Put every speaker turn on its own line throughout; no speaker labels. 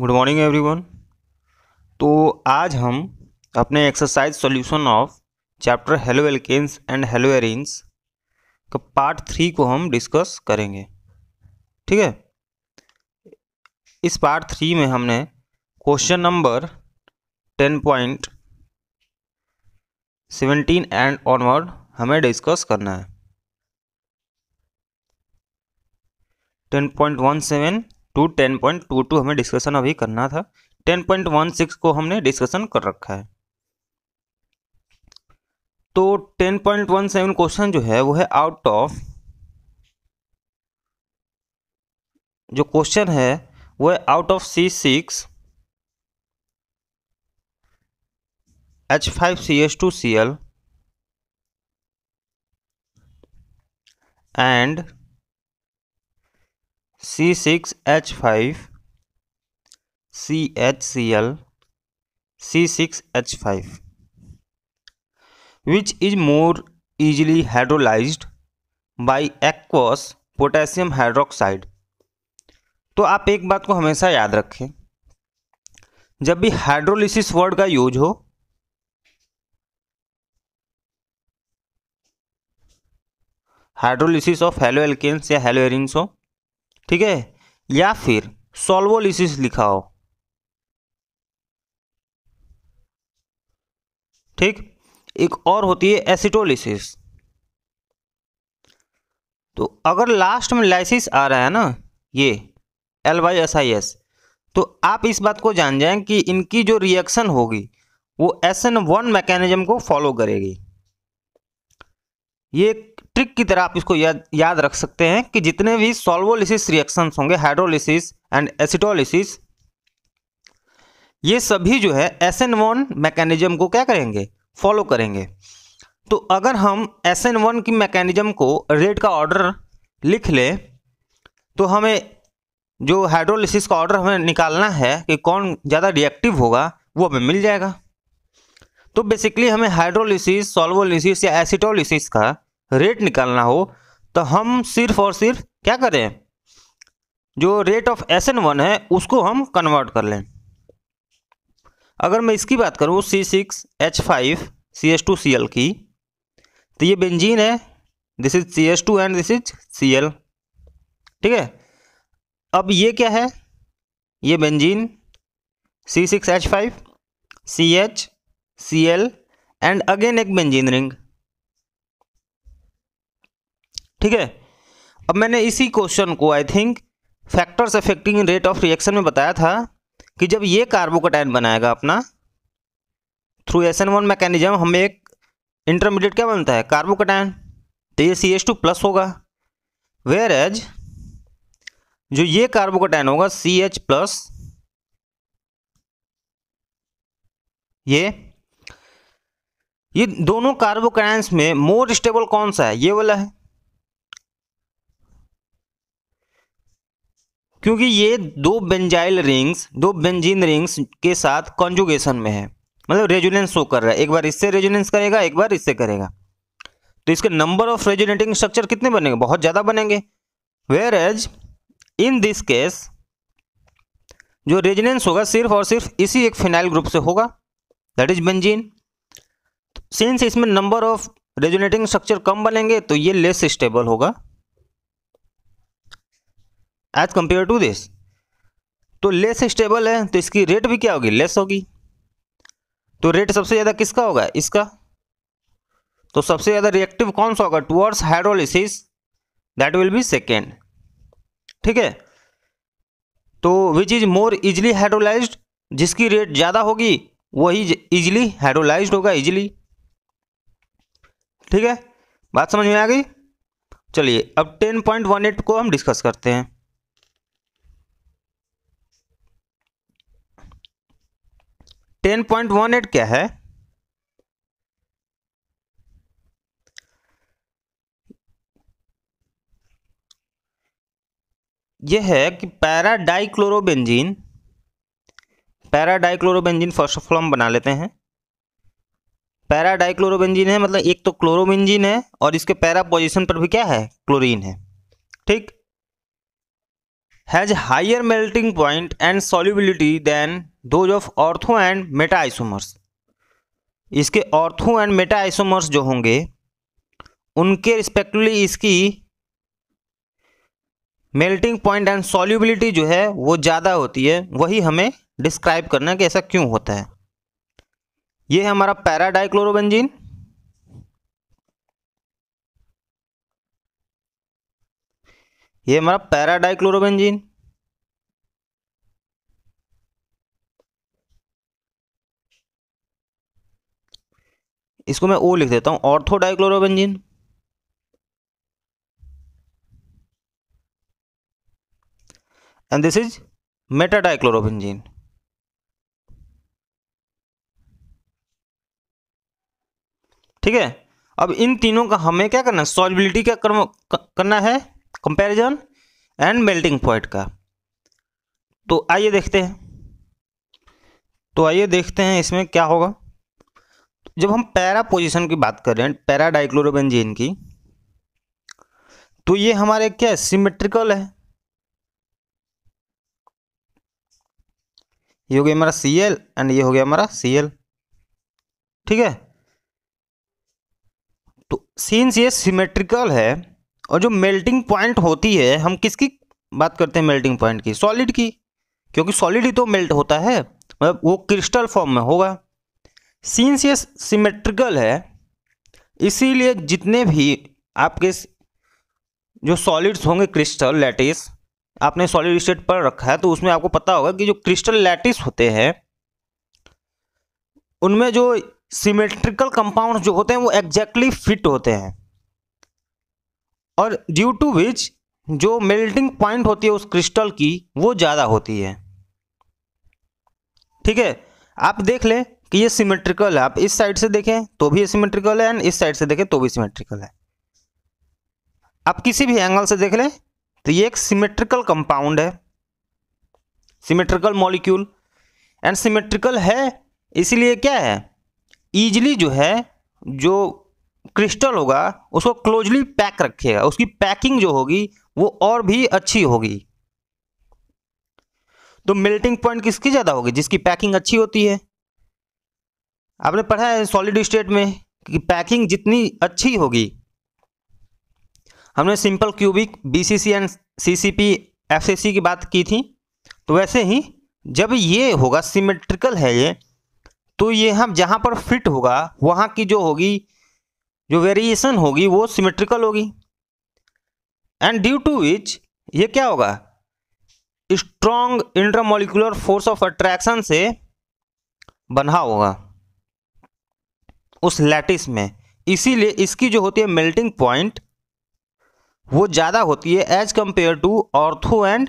Good morning everyone तो आज हम अपने exercise solution of chapter haloalkanes and haloarenes का पार्ट थ्री को हम डिस्कस करेंगे ठीक है इस पार्ट थ्री में हमने question number ten point seventeen and onward हमें डिस्कस करना है ten point one seven to ten point two two हमें डिस्कशन अभी करना था टेन पॉइंट वन सिक्स को हमने डिस्कशन कर रखा है तो ten point one seven question जो है वो है आउट ऑफ जो क्वेश्चन है वो है out of C six H five C H two C L and C six H five C H C L C six H five which is more easily hydrolyse by aqueous potassium hydroxide तो आप एक बात को हमेशा याद रखें जब भी हाइड्रोलिसिस वर्ड का यूज हो हाइड्रोलिसिस ऑफ हेलो एल्केन्स या हेलो हो ठीक है या फिर सोल्वोलिसिस लिखा हो ठीक एक और होती है एसिटोलिसिस तो अगर लास्ट में लाइसिस आ रहा है ना ये L Y S I S तो आप इस बात को जान जाएं कि इनकी जो रिएक्शन होगी वो एस एन वन मैकेनिज्म को फॉलो करेगी ये एक ट्रिक की तरह आप इसको याद याद रख सकते हैं कि जितने भी सोल्वोलिसिस रिएक्शंस होंगे हाइड्रोलिसिस एंड एसिटोलिसिस ये सभी जो है एस एन वन मैकेनिज्म को क्या करेंगे फॉलो करेंगे तो अगर हम एस एन वन की मैकेनिज्म को रेट का ऑर्डर लिख लें तो हमें जो हाइड्रोलिसिस का ऑर्डर हमें निकालना है कि कौन ज़्यादा रिएक्टिव होगा वो हमें मिल जाएगा तो बेसिकली हमें हाइड्रोलिसिस सॉल्वोलिसिस या एसिटोलिसिस का रेट निकालना हो तो हम सिर्फ और सिर्फ क्या करें जो rate of S N one है उसको हम कन्वर्ट कर लें अगर मैं इसकी बात करूँ C six H five C S two C L की तो ये बेंजीन है this is C S two and this is C L ठीक है अब ये क्या है ये benzene C six H five C H C L and again एक बेंजीन रिंग ठीक है अब मैंने इसी क्वेश्चन को I think factors affecting rate of reaction में बताया था कि जब ये कार्बोकटाइन बनाएगा अपना through S N one mechanism हमें एक इंटरमीडिएट क्या बनता है कार्बोकटाइन तो ये सी एच टू प्लस होगा वेयर एज जो ये कार्बोकटाइन होगा सी एच प्लस ये ये दोनों कार्बोकैंस में मोर स्टेबल कौन सा है ये वाला है क्योंकि ये दो बेंजाइल रिंग्स दो बेंजीन रिंग्स के साथ कॉन्जुगेशन में है मतलब रेजुलेंस शो कर रहा है एक बार इससे रेजुलेंस करेगा एक बार इससे करेगा तो इसके नंबर ऑफ रेजुलेटिंग स्ट्रक्चर कितने बनेंगे बहुत ज़्यादा बनेंगे whereas in this case जो रेजुलेंस होगा सिर्फ और सिर्फ इसी एक फिनाइल ग्रुप से होगा दैट इज बेंजीन सिंस इसमें नंबर ऑफ रेजुनेटिंग स्ट्रक्चर कम बनेंगे तो ये लेस स्टेबल होगा एज कंपेयर टू दिस तो लेस स्टेबल है तो इसकी रेट भी क्या होगी लेस होगी तो रेट सबसे ज़्यादा किसका होगा इसका तो सबसे ज़्यादा रिएक्टिव कौन सा होगा towards hydrolysis that will be second ठीक है तो which is more easily hydrolysed जिसकी रेट ज़्यादा होगी वही इजिली हाइड्रोलाइज्ड होगा इजिली ठीक है बात समझ में आ गई चलिए अब टेन पॉइंट वन एट को हम डिस्कस करते हैं टेन पॉइंट वन एट क्या है यह है कि paradichlorobenzene paradichlorobenzene first of all हम बना लेते हैं पैरा डाइक्लोरोबेंजीन है मतलब एक तो क्लोरोबेंजीन है और इसके पैरा पोजिशन पर भी क्या है क्लोरीन है ठीक has higher melting point and solubility than those of ortho and meta isomers इसके ऑर्थो एंड मेटा आइसोमर्स जो होंगे उनके रिस्पेक्टिवली इसकी मेल्टिंग पॉइंट एंड सॉल्युबिलिटी जो है वो ज़्यादा होती है वही हमें डिस्क्राइब करना है कि ऐसा क्यों होता है ये है हमारा डाइक्लोरोबेंजीन ये हमारा डाइक्लोरोबेंजीन इसको मैं ओ लिख देता हूं dichlorobenzene and this is meta dichlorobenzene ठीक है अब इन तीनों का हमें क्या करना है सॉलिबिलिटी का कर, करना है कंपैरिजन एंड मेल्टिंग पॉइंट का तो आइए देखते हैं तो आइए देखते हैं इसमें क्या होगा जब हम पैरा पोजीशन की बात कर रहे हैं पैरा डाइक्लोरोबेंजीन की तो ये हमारे क्या है सिमेट्रिकल है ये हो गया हमारा सी एल एंड ये हो गया हमारा सी एल ठीक है तो सीन्स ये सिमेट्रिकल है और जो मेल्टिंग पॉइंट होती है हम किसकी बात करते हैं मेल्टिंग पॉइंट की सॉलिड की क्योंकि सॉलिड ही तो मेल्ट होता है मतलब वो क्रिस्टल फॉर्म में होगा सीन्स ये सिमेट्रिकल है इसीलिए जितने भी आपके जो सॉलिड्स होंगे क्रिस्टल लैटिस आपने सॉलिड स्टेट पर रखा है तो उसमें आपको पता होगा कि जो क्रिस्टल लैटिस होते हैं उनमें जो सिमेट्रिकल कंपाउंड जो होते हैं वो एग्जैक्टली फिट होते हैं और ड्यू टू विच जो मेल्टिंग पॉइंट होती है उस क्रिस्टल की वो ज़्यादा होती है ठीक है आप देख लें कि ये सिमेट्रिकल है आप इस साइड से देखें तो भी ये सिमेट्रिकल है एंड इस साइड से देखें तो भी सिमेट्रिकल है आप किसी भी एंगल से देख लें तो ये एक सिमेट्रिकल कंपाउंड है सिमेट्रिकल मॉलिक्यूल एंड सिमेट्रिकल है इसीलिए क्या है ईजिली जो है जो क्रिस्टल होगा उसको क्लोजली पैक रखेगा उसकी पैकिंग जो होगी वो और भी अच्छी होगी तो मेल्टिंग पॉइंट किसकी ज़्यादा होगी जिसकी पैकिंग अच्छी होती है आपने पढ़ा है सॉलिड स्टेट में कि पैकिंग जितनी अच्छी होगी हमने simple cubic BCC and CCP FCC की बात की थी तो वैसे ही जब ये होगा सिमेट्रिकल है ये तो ये हम जहाँ पर फिट होगा वहाँ की जो होगी जो वेरिएशन होगी वो सिमेट्रिकल होगी एंड ड्यू टू विच ये क्या होगा strong intramolecular force of attraction से बना होगा उस लैटिस में इसीलिए इसकी जो होती है मेल्टिंग पॉइंट वो ज़्यादा होती है as compare to ortho and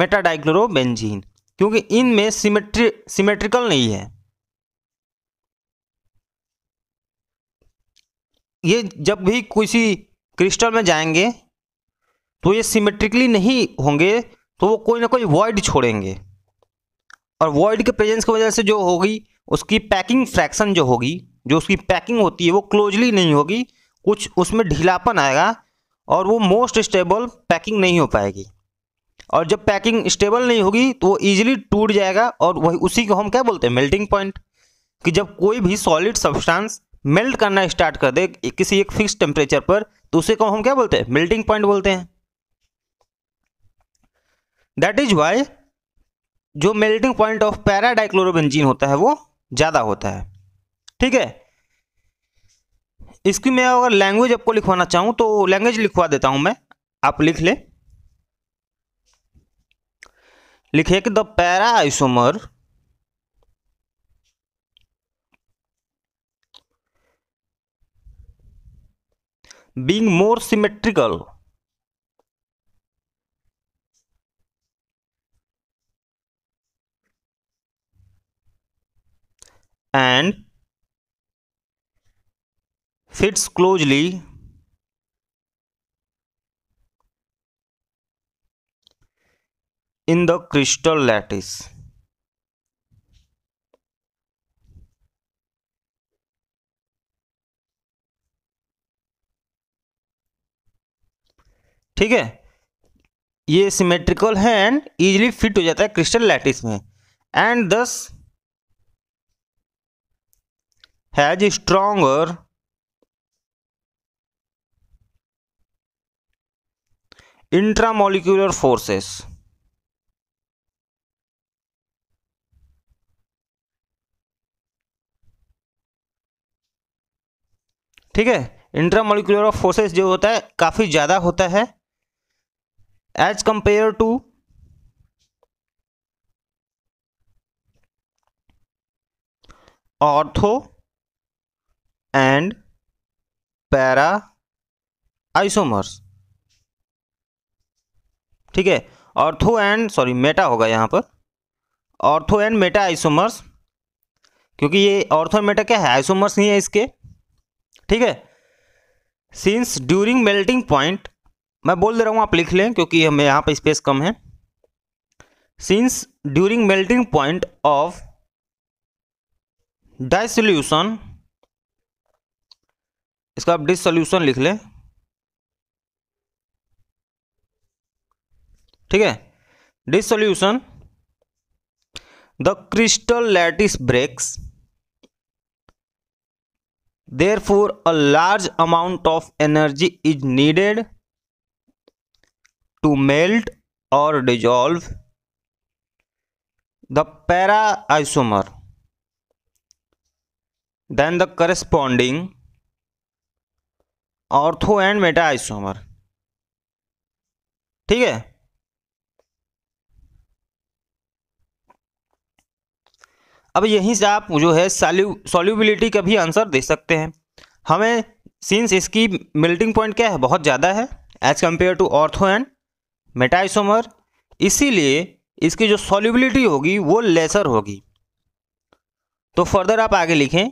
metadichlorobenzene क्योंकि इनमें सिमेट्री सिमेट्रिकल नहीं है ये जब भी किसी क्रिस्टल में जाएंगे तो ये सिमेट्रिकली नहीं होंगे तो वो कोई ना कोई वॉइड छोड़ेंगे और वॉइड के प्रेजेंस की वजह से जो होगी उसकी पैकिंग फ्रैक्शन जो होगी जो उसकी पैकिंग होती है वो क्लोजली नहीं होगी कुछ उसमें ढीलापन आएगा और वो मोस्ट स्टेबल पैकिंग नहीं हो पाएगी और जब पैकिंग स्टेबल नहीं होगी तो वो ईजिली टूट जाएगा और वही उसी को हम क्या बोलते हैं मेल्टिंग पॉइंट कि जब कोई भी सॉलिड सब्सटेंस मेल्ट करना स्टार्ट कर दे किसी एक फिक्स टेम्परेचर पर तो उसे को हम क्या बोलते हैं मेल्टिंग पॉइंट बोलते हैं दैट इज वाई जो मेल्टिंग पॉइंट ऑफ पैराडाइक्लोरोबेंजीन होता है वो ज़्यादा होता है ठीक है इसकी मैं अगर लैंग्वेज आपको लिखवाना चाहूँ तो लैंग्वेज लिखवा देता हूँ मैं आप लिख ले लिखे कि the para isomer being more symmetrical. and fits closely in the crystal lattice. ठीक है ये सिमेट्रिकल है एंड इजिली फिट हो जाता है क्रिस्टल लैटिस में and this has stronger intramolecular forces ठीक है इंट्रामोलिकुलर फोर्सेस जो होता है काफ़ी ज़्यादा होता है as compare to ortho and para isomers ठीक है ऑर्थो एंड सॉरी मेटा होगा यहां पर ऑर्थो एंड मेटा आइसोमर्स क्योंकि ये ऑर्थो एंड मेटा क्या है आइसोमर्स नहीं है इसके ठीक है सिंस ड्यूरिंग मेल्टिंग पॉइंट मैं बोल दे रहा हूँ आप लिख लें क्योंकि हमें यहाँ पर स्पेस कम है since during melting point of dissolution इसका आप डिसोल्यूशन लिख लें ठीक है dissolution the crystal lattice breaks there for a large amount of energy is needed to melt और dissolve the para isomer than the corresponding ortho and meta isomer ठीक है अब यहीं से आप जो है सॉल्युबिलिटी का भी आंसर दे सकते हैं हमें सिंस इसकी मेल्टिंग पॉइंट क्या है बहुत ज़्यादा है as compare to ortho and meta isomer इसीलिए इसकी जो सॉल्युबिलिटी होगी वो लेसर होगी तो फर्दर आप आगे लिखें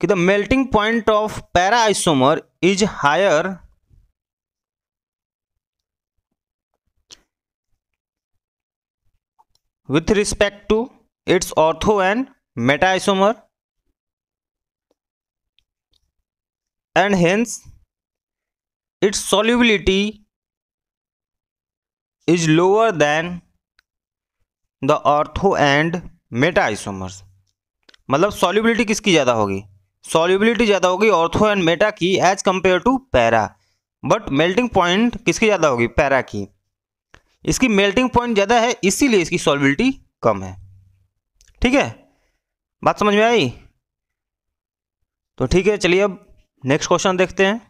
कि the melting point of para isomer is higher with respect to its ortho and meta isomer and hence its its is lower than the ortho and meta isomers मतलब सॉल्युबिलिटी किसकी ज़्यादा होगी सॉल्युबिलिटी ज़्यादा होगी ऑर्थो एंड मेटा की as compare to para but melting point किसकी ज़्यादा होगी पैरा की इसकी मेल्टिंग पॉइंट ज़्यादा है इसीलिए इसकी सॉल्युबिलिटी कम है ठीक है बात समझ में आई तो ठीक है चलिए अब नेक्स्ट क्वेश्चन देखते हैं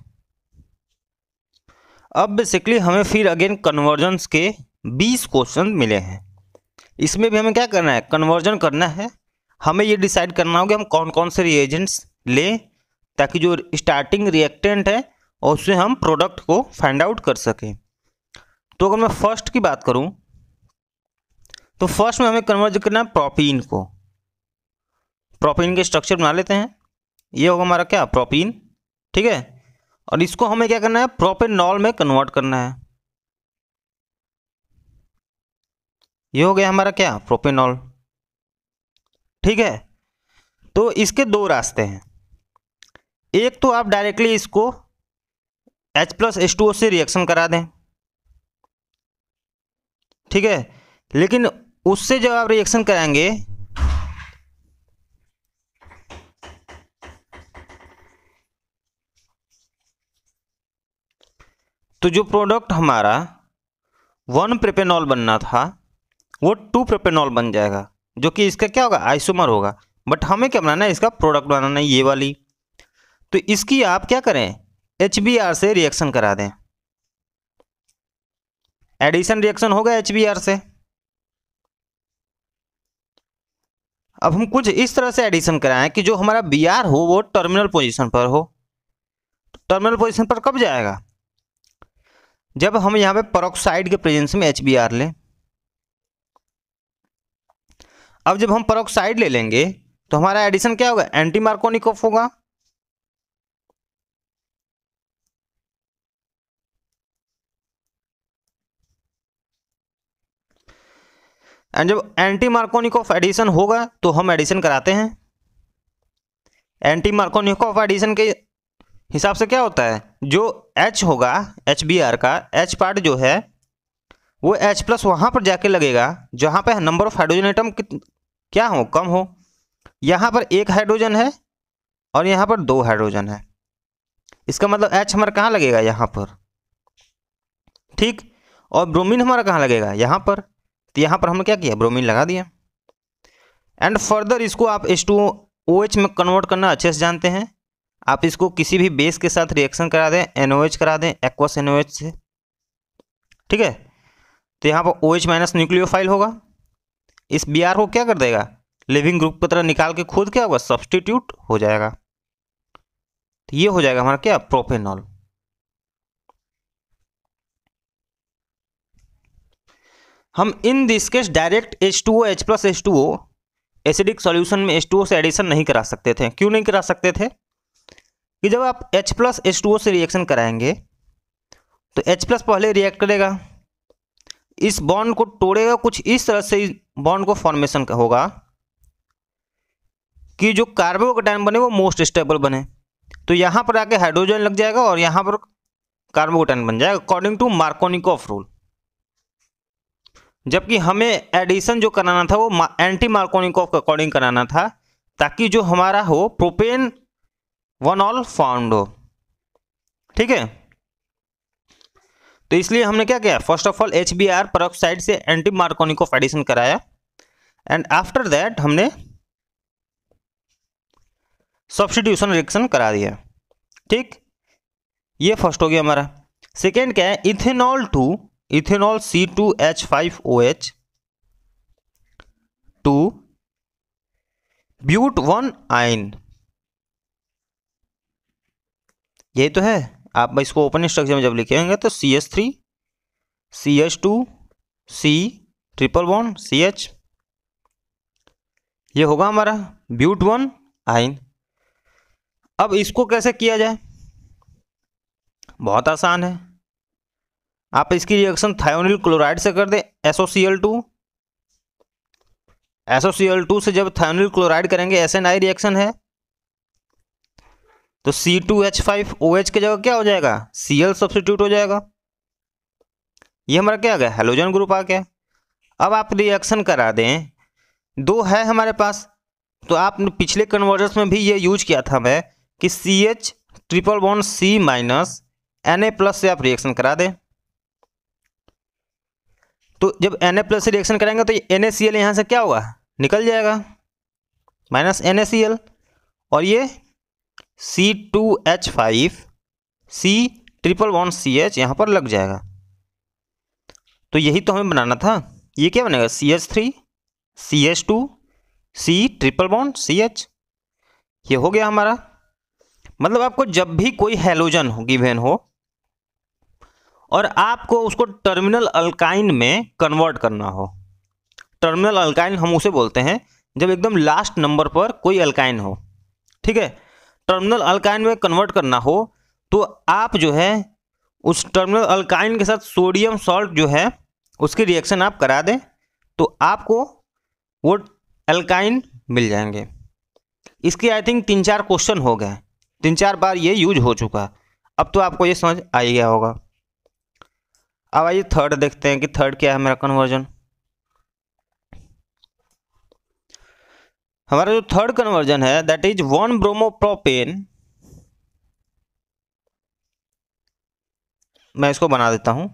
अब बेसिकली हमें फिर अगेन कन्वर्जन्स के बीस क्वेश्चन मिले हैं इसमें भी हमें क्या करना है कन्वर्जन करना है हमें ये डिसाइड करना होगा हम कौन कौन से रिएजेंट्स लें ताकि जो स्टार्टिंग रिएक्टेंट है और उससे हम प्रोडक्ट को फाइंड आउट कर सकें तो अगर मैं फर्स्ट की बात करूं तो फर्स्ट में हमें कन्वर्ज करना है प्रोपीन को प्रोपीन के स्ट्रक्चर बना लेते हैं ये होगा हमारा क्या प्रोपीन ठीक है और इसको हमें क्या करना है प्रोपेनॉल में कन्वर्ट करना है ये हो गया हमारा क्या प्रोपेनॉल ठीक है तो इसके दो रास्ते हैं एक तो आप डायरेक्टली इसको H प्लस एच टू से रिएक्शन करा दें ठीक है लेकिन उससे जब आप रिएक्शन कराएंगे तो जो प्रोडक्ट हमारा वन प्रेपेनॉल बनना था वो टू प्रेपेनॉल बन जाएगा जो कि इसका क्या होगा आइसोमर होगा बट हमें क्या बनाना है इसका प्रोडक्ट बनाना है ये वाली तो इसकी आप क्या करें एच से रिएक्शन करा दें एडिशन रिएक्शन होगा एच से अब हम कुछ इस तरह से एडिशन कराएं कि जो हमारा बी आर हो वो टर्मिनल पोजीशन पर हो टर्मिनल पोजीशन पर कब जाएगा जब हम यहाँ पे परोक्साइड के प्रेजेंस में एच बी आर लें अब जब हम परोक्साइड ले लेंगे तो हमारा एडिशन क्या होगा एंटी मार्कोनिकोफ होगा एंड जब एंटी मार्कोनिकोफ एडिशन होगा तो हम एडिशन कराते हैं एंटी मार्कोनिकोफ एडिशन के हिसाब से क्या होता है जो एच होगा एच बी आर का एच पार्ट जो है वो एच प्लस वहाँ पर जाके लगेगा जहाँ पर नंबर ऑफ हाइड्रोजन आइटम क्या हो कम हो यहाँ पर एक हाइड्रोजन है और यहाँ पर दो हाइड्रोजन है इसका मतलब एच हमारा कहाँ लगेगा यहाँ पर ठीक और ब्रोमीन हमारा कहाँ लगेगा यहाँ पर तो यहाँ पर हमने क्या किया ब्रोमीन लगा दिया एंड फर्दर इसको आप एस टू ओ एच में कन्वर्ट करना अच्छे से जानते हैं आप इसको किसी भी बेस के साथ रिएक्शन करा दें एनओएच करा दें एक्वस एनओएच से ठीक है तो यहाँ पर ओ एच माइनस न्यूक्लियोफाइल होगा इस बी आर को क्या कर देगा लिविंग ग्रुप की तरह निकाल के खुद क्या होगा सब्सटीट्यूट हो जाएगा तो ये हो जाएगा हमारा क्या प्रोफेनॉल हम in this case direct H two O H plus H two O acidic solution में एच टू ओ से एडिशन नहीं करा सकते थे क्यों नहीं करा सकते थे कि जब आप H प्लस एच टू से रिएक्शन कराएंगे तो H प्लस पहले रिएक्ट करेगा इस बॉन्ड को तोड़ेगा कुछ इस तरह से बॉन्ड को फॉर्मेशन का होगा कि जो कार्बोकटाइन बने वो मोस्ट स्टेबल बने तो यहाँ पर आके हाइड्रोजन लग जाएगा और यहाँ पर कार्बोकटाइन बन जाएगा अकॉर्डिंग टू मार्कोनिकॉफ रूल जबकि हमें एडिशन जो कराना था वो एंटी मार्कोनिकॉफ ऑफ अकॉर्डिंग कराना था ताकि जो हमारा हो प्रोपेन वन ऑल फाउंड हो ठीक है तो इसलिए हमने क्या किया first of all H B R peroxide से एंटी मार्कोनिक ऑफ एडिशन कराया एंड आफ्टर दैट हमने सब्सटीट्यूशन रिएक्शन करा दिया ठीक ये फर्स्ट हो गया हमारा सेकेंड क्या है ethanol to ethanol C two H five O H to but one yne यही तो है आप इसको ओपन स्ट्रक्चर में जब लिखेंगे तो C S three C H two C triple one C H ये होगा हमारा ब्यूट वन आइन अब इसको कैसे किया जाए बहुत आसान है आप इसकी रिएक्शन थायोनिल क्लोराइड से कर दें S O C L two S O C L two से जब थायोनिल क्लोराइड करेंगे एस एन आई रिएक्शन है तो C two H five O H की जगह क्या हो जाएगा सी एल सब्सिट्यूट हो जाएगा ये हमारा क्या आ गया हेलोजन ग्रुप आ गया अब आप रिएक्शन करा दें दो है हमारे पास तो आपने पिछले कन्वर्जर्स में भी ये यूज किया था मैं कि C H triple bond C minus N A plus से आप रिएक्शन करा दें तो जब एन ए प्लस से रिएक्शन करेंगे तो एन ए सी एल यहाँ से क्या होगा निकल जाएगा minus N A C L और ये C two H five C triple one C H यहाँ पर लग जाएगा तो यही तो हमें बनाना था ये क्या बनेगा C H three C H two C triple one C H ये हो गया हमारा मतलब आपको जब भी कोई हेलोजन हो गिवेन हो और आपको उसको टर्मिनल अल्काइन में कन्वर्ट करना हो टर्मिनल अल्काइन हम उसे बोलते हैं जब एकदम लास्ट नंबर पर कोई अल्काइन हो ठीक है टर्मिनल अल्काइन में कन्वर्ट करना हो तो आप जो है उस टर्मिनल अल्काइन के साथ सोडियम सॉल्ट जो है उसकी रिएक्शन आप करा दें तो आपको वो अल्काइन मिल जाएंगे इसके आई थिंक तीन चार क्वेश्चन हो गए तीन चार बार ये यूज हो चुका अब तो आपको ये समझ आ ही गया होगा अब आइए थर्ड देखते हैं कि थर्ड क्या है मेरा कन्वर्जन हमारा जो थर्ड कन्वर्जन है that is one bromo propane मैं इसको बना देता हूं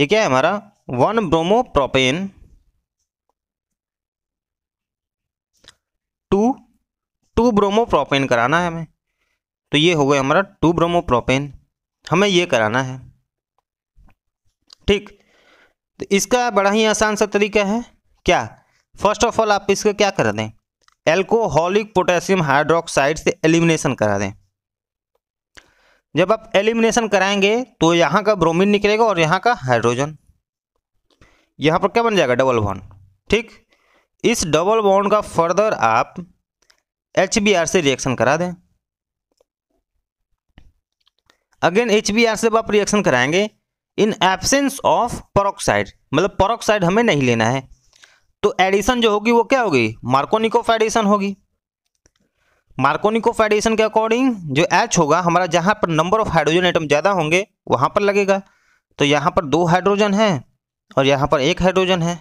ये क्या है हमारा one bromo propane to two bromo propane कराना है हमें तो ये हो गया हमारा टू ब्रोमो प्रोपेन हमें ये कराना है ठीक तो इसका बड़ा ही आसान सा तरीका है क्या फर्स्ट ऑफ ऑल आप इसका क्या करा दें एल्कोहलिक पोटेशियम हाइड्रोक्साइड से एलिमिनेशन करा दें जब आप एलिमिनेशन कराएंगे तो यहाँ का ब्रोमीन निकलेगा और यहाँ का हाइड्रोजन यहाँ पर क्या बन जाएगा डबल बॉन्ड ठीक इस डबल बॉन्ड का फर्दर आप एच से रिएक्शन करा दें अगेन एच से आप रिएक्शन कराएंगे इन एबसेंस ऑफ परोक्साइड मतलब परोक्साइड हमें नहीं लेना है तो एडिशन जो होगी वो क्या होगी मार्कोनिकोफ एडिशन होगी मार्कोनिकोफ एडिशन के अकॉर्डिंग जो एच होगा हमारा जहां पर नंबर ऑफ हाइड्रोजन आइटम ज़्यादा होंगे वहां पर लगेगा तो यहां पर दो हाइड्रोजन है और यहां पर एक हाइड्रोजन है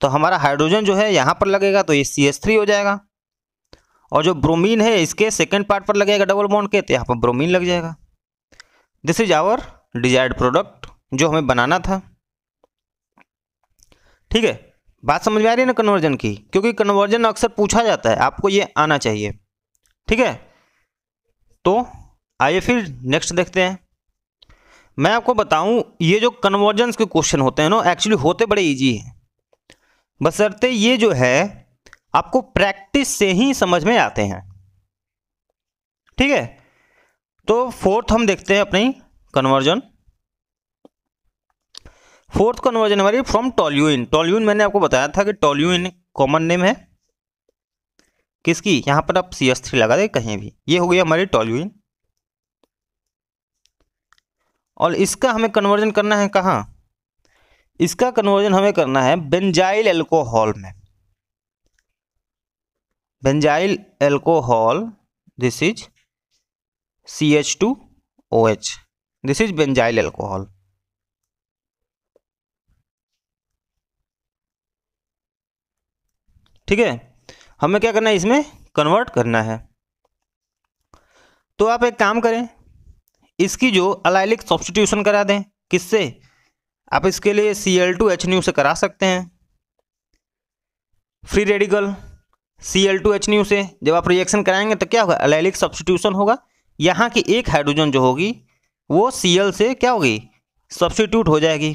तो हमारा हाइड्रोजन जो है यहां पर लगेगा तो ये सी एस थ्री हो जाएगा और जो ब्रोमीन है इसके सेकेंड पार्ट पर लगेगा डबल बॉन्ड के तो यहाँ पर ब्रोमीन लग जाएगा this is our desired product जो हमें बनाना था ठीक है बात समझ में आ रही है ना कन्वर्जन की क्योंकि कन्वर्जन अक्सर पूछा जाता है आपको ये आना चाहिए ठीक है तो आइए फिर नेक्स्ट देखते हैं मैं आपको बताऊं ये जो कन्वर्जन के क्वेश्चन होते हैं ना एक्चुअली होते बड़े ईजी हैं बसरते ये जो है आपको प्रैक्टिस से ही समझ में आते हैं ठीक है तो फोर्थ हम देखते हैं अपनी कन्वर्जन फोर्थ कन्वर्जन हमारी फ्रॉम टॉल्यूइन टॉल्यून मैंने आपको बताया था कि टॉल्यून कॉमन नेम है किसकी यहाँ पर आप सी एस थ्री लगा दें कहीं भी ये हो गया हमारी टॉल्यूइन और इसका हमें कन्वर्जन करना है कहाँ इसका कन्वर्जन हमें करना है बेंजाइल एल्कोहल में benzyl alcohol this is C H two O H this is benzyl alcohol ठीक है हमें क्या करना है इसमें कन्वर्ट करना है तो आप एक काम करें इसकी जो अलाइलिक सब्सटीट्यूशन करा दें किससे आप इसके लिए C L two H nu से करा सकते हैं free radical C L two H nu से जब आप रिएक्शन कराएंगे तो क्या होगा अलाइलिक सब्सटीट्यूशन होगा यहाँ की एक हाइड्रोजन जो होगी वो सी एल से क्या होगी सब्सटीट्यूट हो जाएगी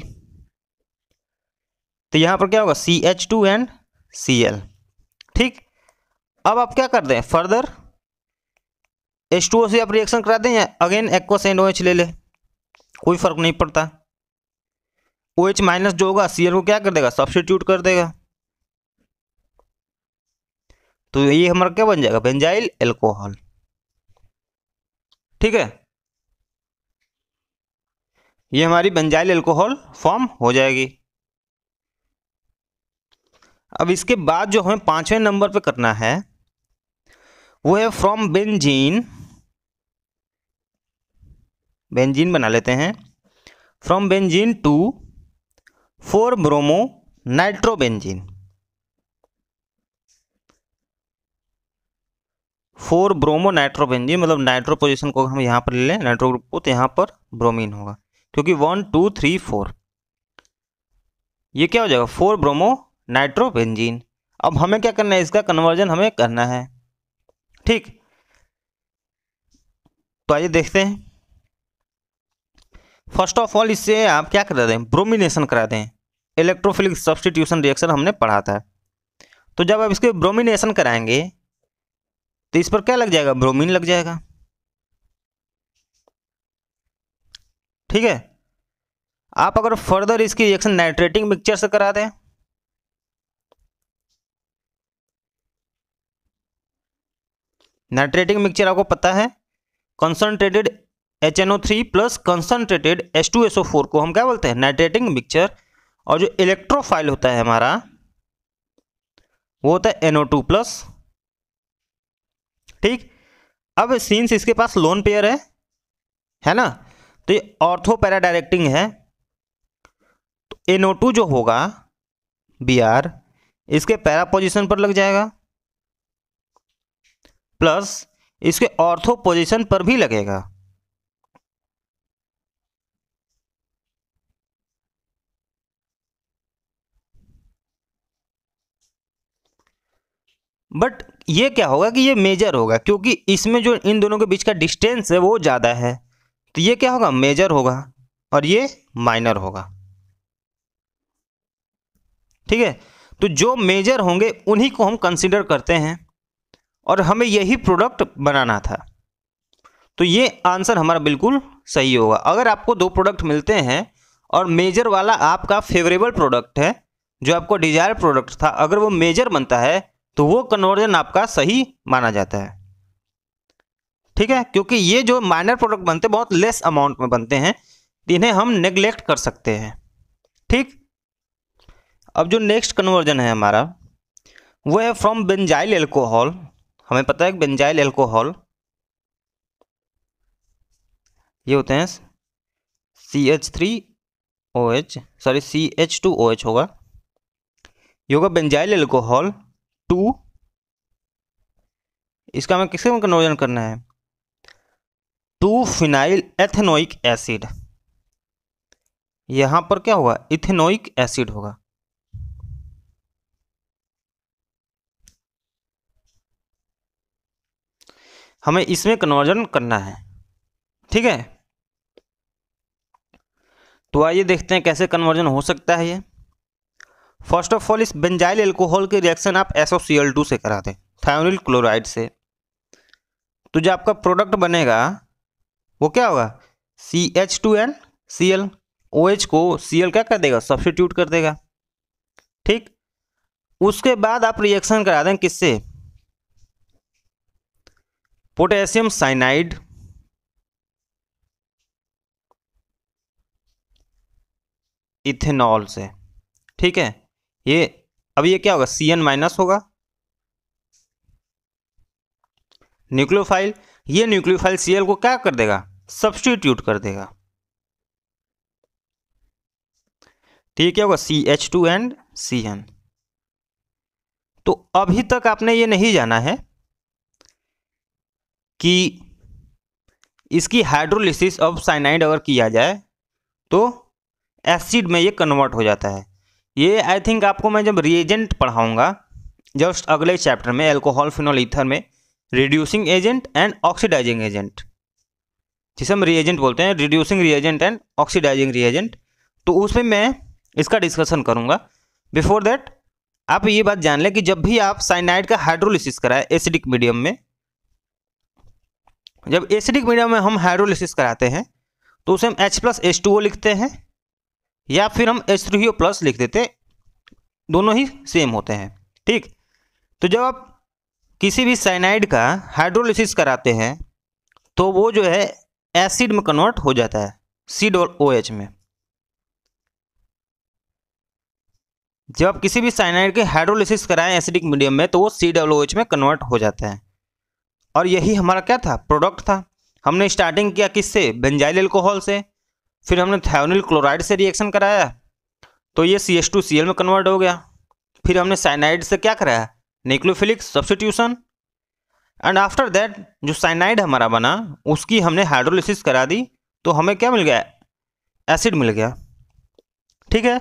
तो यहाँ पर क्या होगा C H two and C L ठीक अब आप क्या कर दें फर्दर एच टू ओ से आप रिएक्शन करा दें या again aqueous and O H ले ले कोई फर्क नहीं पड़ता ओ एच माइनस जो होगा सी एल को क्या कर देगा सब्सिट्यूट कर देगा तो ये हमारा क्या बन जाएगा बेंजाइल एल्कोहल ठीक है ये हमारी बेंजाइल एल्कोहल फॉर्म हो जाएगी अब इसके बाद जो हमें पांचवें नंबर पे करना है वो है फ्रॉम बेंजीन बेंजीन बना लेते हैं from benzene to four bromo nitrobenzene four bromo nitrobenzene मतलब नाइट्रो पोजीशन को हम यहां पर ले लें नाइट्रो ग्रुप को तो यहां पर ब्रोमीन होगा क्योंकि वन टू थ्री फोर ये क्या हो जाएगा फोर ब्रोमो नाइट्रोबेंजीन अब हमें क्या करना है इसका कन्वर्जन हमें करना है ठीक तो आइए देखते हैं फर्स्ट ऑफ ऑल इससे आप क्या करा दें ब्रोमिनेशन करा दें इलेक्ट्रोफिलिक सब्सटीट्यूशन रिएक्शन हमने पढ़ा था तो जब आप इसके ब्रोमिनेशन कराएंगे तो इस पर क्या लग जाएगा ब्रोमीन लग जाएगा ठीक है आप अगर फर्दर इसकी रिएक्शन नाइट्रेटिंग मिक्सचर से करा दें नाइट्रेटिंग मिक्सचर आपको पता है concentrated H N O three plus concentrated H two S O four को हम क्या बोलते हैं नाइट्रेटिंग मिक्सचर और जो इलेक्ट्रोफाइल होता है हमारा वो होता है एनओ टू प्लस ठीक अब सीन्स इसके पास लोन पेयर है है ना तो ये ऑर्थो डायरेक्टिंग है तो एनओ टू जो होगा बी आर इसके पैरा पोजिशन पर लग जाएगा प्लस इसके ऑर्थो पोजिशन पर भी लगेगा बट ये क्या होगा कि ये मेजर होगा क्योंकि इसमें जो इन दोनों के बीच का डिस्टेंस है वो ज़्यादा है तो ये क्या होगा मेजर होगा और ये माइनर होगा ठीक है तो जो मेजर होंगे उन्हीं को हम कंसिडर करते हैं और हमें यही प्रोडक्ट बनाना था तो ये आंसर हमारा बिल्कुल सही होगा अगर आपको दो प्रोडक्ट मिलते हैं और मेजर वाला आपका फेवरेबल प्रोडक्ट है जो आपको डिजायर प्रोडक्ट था अगर वो मेजर बनता है तो वो कन्वर्जन आपका सही माना जाता है ठीक है क्योंकि ये जो माइनर प्रोडक्ट बनते हैं बहुत लेस अमाउंट में बनते हैं इन्हें हम नेग्लेक्ट कर सकते हैं ठीक अब जो नेक्स्ट कन्वर्जन है हमारा वो है फ्रॉम बेंजाइल एल्कोहल हमें पता है बेंजाइल एल्कोहल ये होते हैं C H three O H sorry C H two O H होगा ये होगा बेंजाइल एल्कोहल टू इसका हमें किसके कन्वर्जन करना है टू फिनाइल एथेनोइक एसिड यहां पर क्या होगा इथेनोइक एसिड होगा हमें इसमें कन्वर्जन करना है ठीक है तो आइए देखते हैं कैसे कन्वर्जन हो सकता है ये फर्स्ट ऑफ ऑल इस बेंजाइल एल्कोहल के रिएक्शन आप एस टू से करा दें थायोनिल क्लोराइड से तो जो आपका प्रोडक्ट बनेगा वो क्या होगा C H two N C L O H को सी एल क्या कर देगा सब्सिट्यूट कर देगा ठीक उसके बाद आप रिएक्शन करा दें किससे पोटेशियम साइनाइड इथेनॉल से ठीक है ये अब ये क्या होगा सी एन माइनस होगा न्यूक्लियोफाइल ये न्यूक्लियोफाइल सी एल को क्या कर देगा सब्सटीट्यूट कर देगा ठीक तो क्या होगा C H two and C N तो अभी तक आपने ये नहीं जाना है कि इसकी हाइड्रोलिसिस ऑफ साइनाइड अगर किया जाए तो एसिड में ये कन्वर्ट हो जाता है ये आई थिंक आपको मैं जब रिएजेंट पढ़ाऊंगा जस्ट अगले चैप्टर में एल्कोहल फिनॉल ईथर में reducing agent and oxidizing agent जिसे हम रिएजेंट बोलते हैं reducing reagent and oxidizing reagent तो उसमें मैं इसका डिस्कशन करूंगा बिफोर दैट आप ये बात जान लें कि जब भी आप साइनाइड का हाइड्रोलिसिस कराएं एसिडिक मीडियम में जब एसिडिक मीडियम में हम हाइड्रोलिसिस कराते हैं तो उसे हम H plus H two O लिखते हैं या फिर हम एच थ्री ओ प्लस लिख देते हैं दोनों ही सेम होते हैं ठीक तो जब आप किसी भी साइनाइड का हाइड्रोलिसिस कराते हैं तो वो जो है एसिड में कन्वर्ट हो जाता है सी डबल ओ एच में जब आप किसी भी साइनाइड के हाइड्रोलिसिस कराएं एसिडिक मीडियम में तो वो सी डब्ल्यू एच में कन्वर्ट हो जाता है और यही हमारा क्या था प्रोडक्ट था हमने स्टार्टिंग किया किससे बेंजाइल एल्कोहल से फिर हमने थायोनिल क्लोराइड से रिएक्शन कराया तो ये C S two C L में कन्वर्ट हो गया फिर हमने साइनाइड से क्या कराया nucleophilic substitution and after that जो साइनाइड हमारा बना उसकी हमने हाइड्रोलिसिस करा दी तो हमें क्या मिल गया एसिड मिल गया ठीक है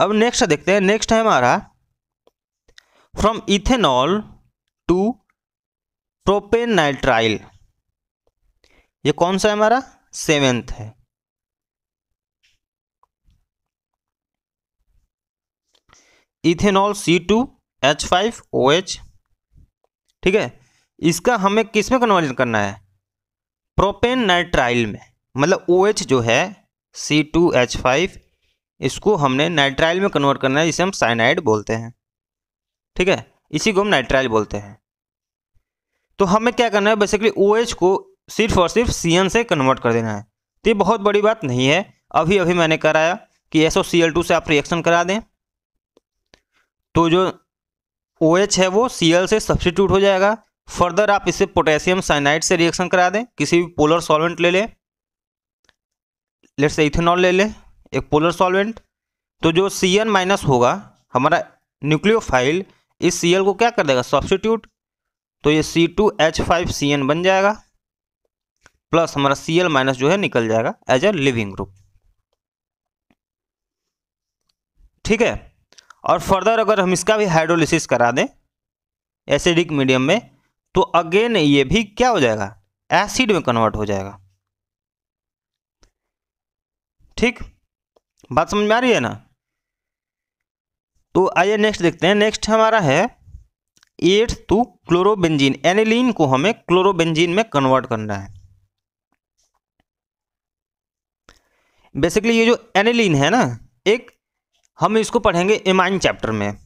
अब नेक्स्ट देखते हैं नेक्स्ट है हमारा from ethanol to propane nitrile ये कौन सा है हमारा सेवेंथ है ethanol C two H five O H ठीक है इसका हमें किस में कन्वर्जन करना है प्रोपेन नाइट्राइल में मतलब ओ OH जो है सी टू एच फाइव इसको हमने नाइट्राइल में कन्वर्ट करना है जिसे हम साइनाइड बोलते हैं ठीक है इसी को हम नाइट्राइल बोलते हैं तो हमें क्या करना है बेसिकली ओ OH को सिर्फ और सिर्फ सी से कन्वर्ट कर देना है तो ये बहुत बड़ी बात नहीं है अभी अभी मैंने कराया कि एस से आप रिएक्शन करा दें तो जो ओ OH है वो सी से सब्सिट्यूट हो जाएगा फर्दर आप इसे पोटेशियम साइनाइड से रिएक्शन करा दें किसी भी पोलर सॉल्वेंट ले लें लेट से इथेनॉल ले लें एक पोलर सॉल्वेंट तो जो सी माइनस होगा हमारा न्यूक्लियोफाइल इस सी को क्या कर देगा सब्सिट्यूट तो ये C two H five C N बन जाएगा प्लस हमारा सी एल माइनस जो है निकल जाएगा एज ए लिविंग ग्रुप ठीक है और फर्दर अगर हम इसका भी हाइड्रोलिसिस करा दें एसिडिक मीडियम में तो अगेन ये भी क्या हो जाएगा एसिड में कन्वर्ट हो जाएगा ठीक बात समझ में आ रही है ना तो आइए नेक्स्ट देखते हैं नेक्स्ट हमारा है एट टू क्लोरोबेंजीन एनिलीन को हमें क्लोरोबेंजीन में कन्वर्ट करना है बेसिकली ये जो एनिलीन है ना एक हम इसको पढ़ेंगे एमाइन चैप्टर में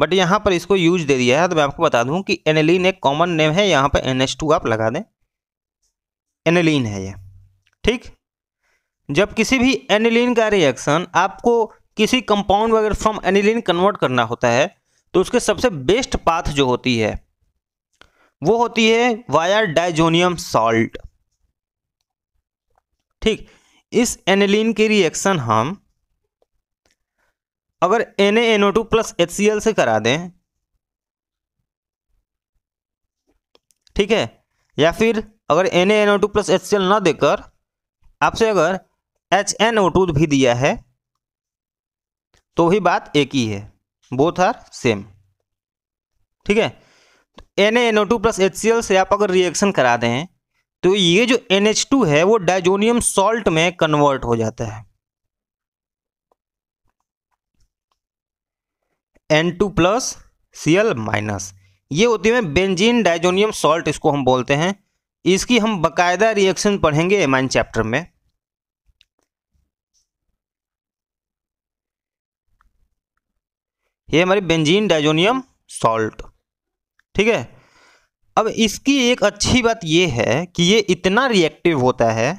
बट यहाँ पर इसको यूज दे दिया है तो मैं आपको बता दूं कि एनेलिन एक कॉमन नेम है यहाँ पर एन टू आप लगा दें एनिलीन है ये ठीक जब किसी भी एनिलीन का रिएक्शन आपको किसी कंपाउंड वगैरह फ्रॉम एनिलीन कन्वर्ट करना होता है तो उसके सबसे बेस्ट पाथ जो होती है वो होती है वायर डाइजोनियम सॉल्ट ठीक इस एनिलीन की रिएक्शन हम अगर N N O two plus H C L से करा दें ठीक है या फिर अगर N N O two plus H C L ना देकर आपसे अगर एच एन ओ टू भी दिया है तो वही बात एक ही है बोथ आर सेम ठीक है N N O two plus H C L से आप अगर रिएक्शन करा दें तो ये जो एन एच टू है वो डाइजोनियम सॉल्ट में कन्वर्ट हो जाता है N two plus C L minus ये होती है बेंजीन डाइजोनियम सॉल्ट इसको हम बोलते हैं इसकी हम बकायदा रिएक्शन पढ़ेंगे एमाइन चैप्टर में ये हमारी बेंजीन डाइजोनियम सॉल्ट ठीक है अब इसकी एक अच्छी बात यह है कि ये इतना रिएक्टिव होता है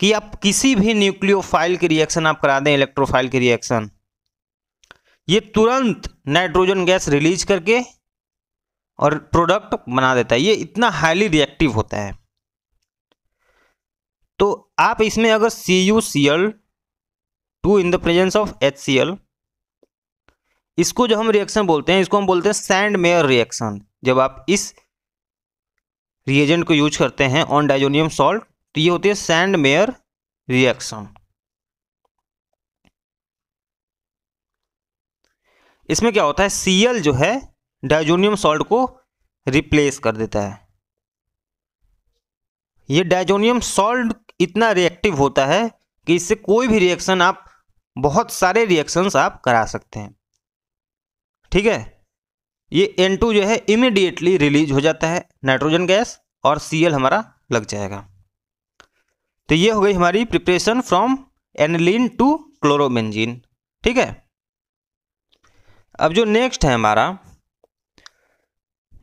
कि आप किसी भी न्यूक्लियोफाइल के रिएक्शन आप करा दें इलेक्ट्रोफाइल के रिएक्शन ये तुरंत नाइट्रोजन गैस रिलीज करके और प्रोडक्ट बना देता है ये इतना हाईली रिएक्टिव होता है तो आप इसमें अगर C U C L two in the presence of H C L इसको जो हम रिएक्शन बोलते हैं इसको हम बोलते हैं सैंड मेयर रिएक्शन जब आप इस रिएजेंट को यूज करते हैं ऑन डाइजोनियम सॉल्ट तो ये होती है सैंड मेयर रिएक्शन इसमें क्या होता है सीएल जो है डाइजोनियम सॉल्ट को रिप्लेस कर देता है ये डाइजोनियम सॉल्ट इतना रिएक्टिव होता है कि इससे कोई भी रिएक्शन आप बहुत सारे रिएक्शंस आप करा सकते हैं ठीक है ये N2 जो है इमिडिएटली रिलीज हो जाता है नाइट्रोजन गैस और Cl हमारा लग जाएगा तो ये हो गई हमारी preparation from aniline to chlorobenzene ठीक है अब जो नेक्स्ट है हमारा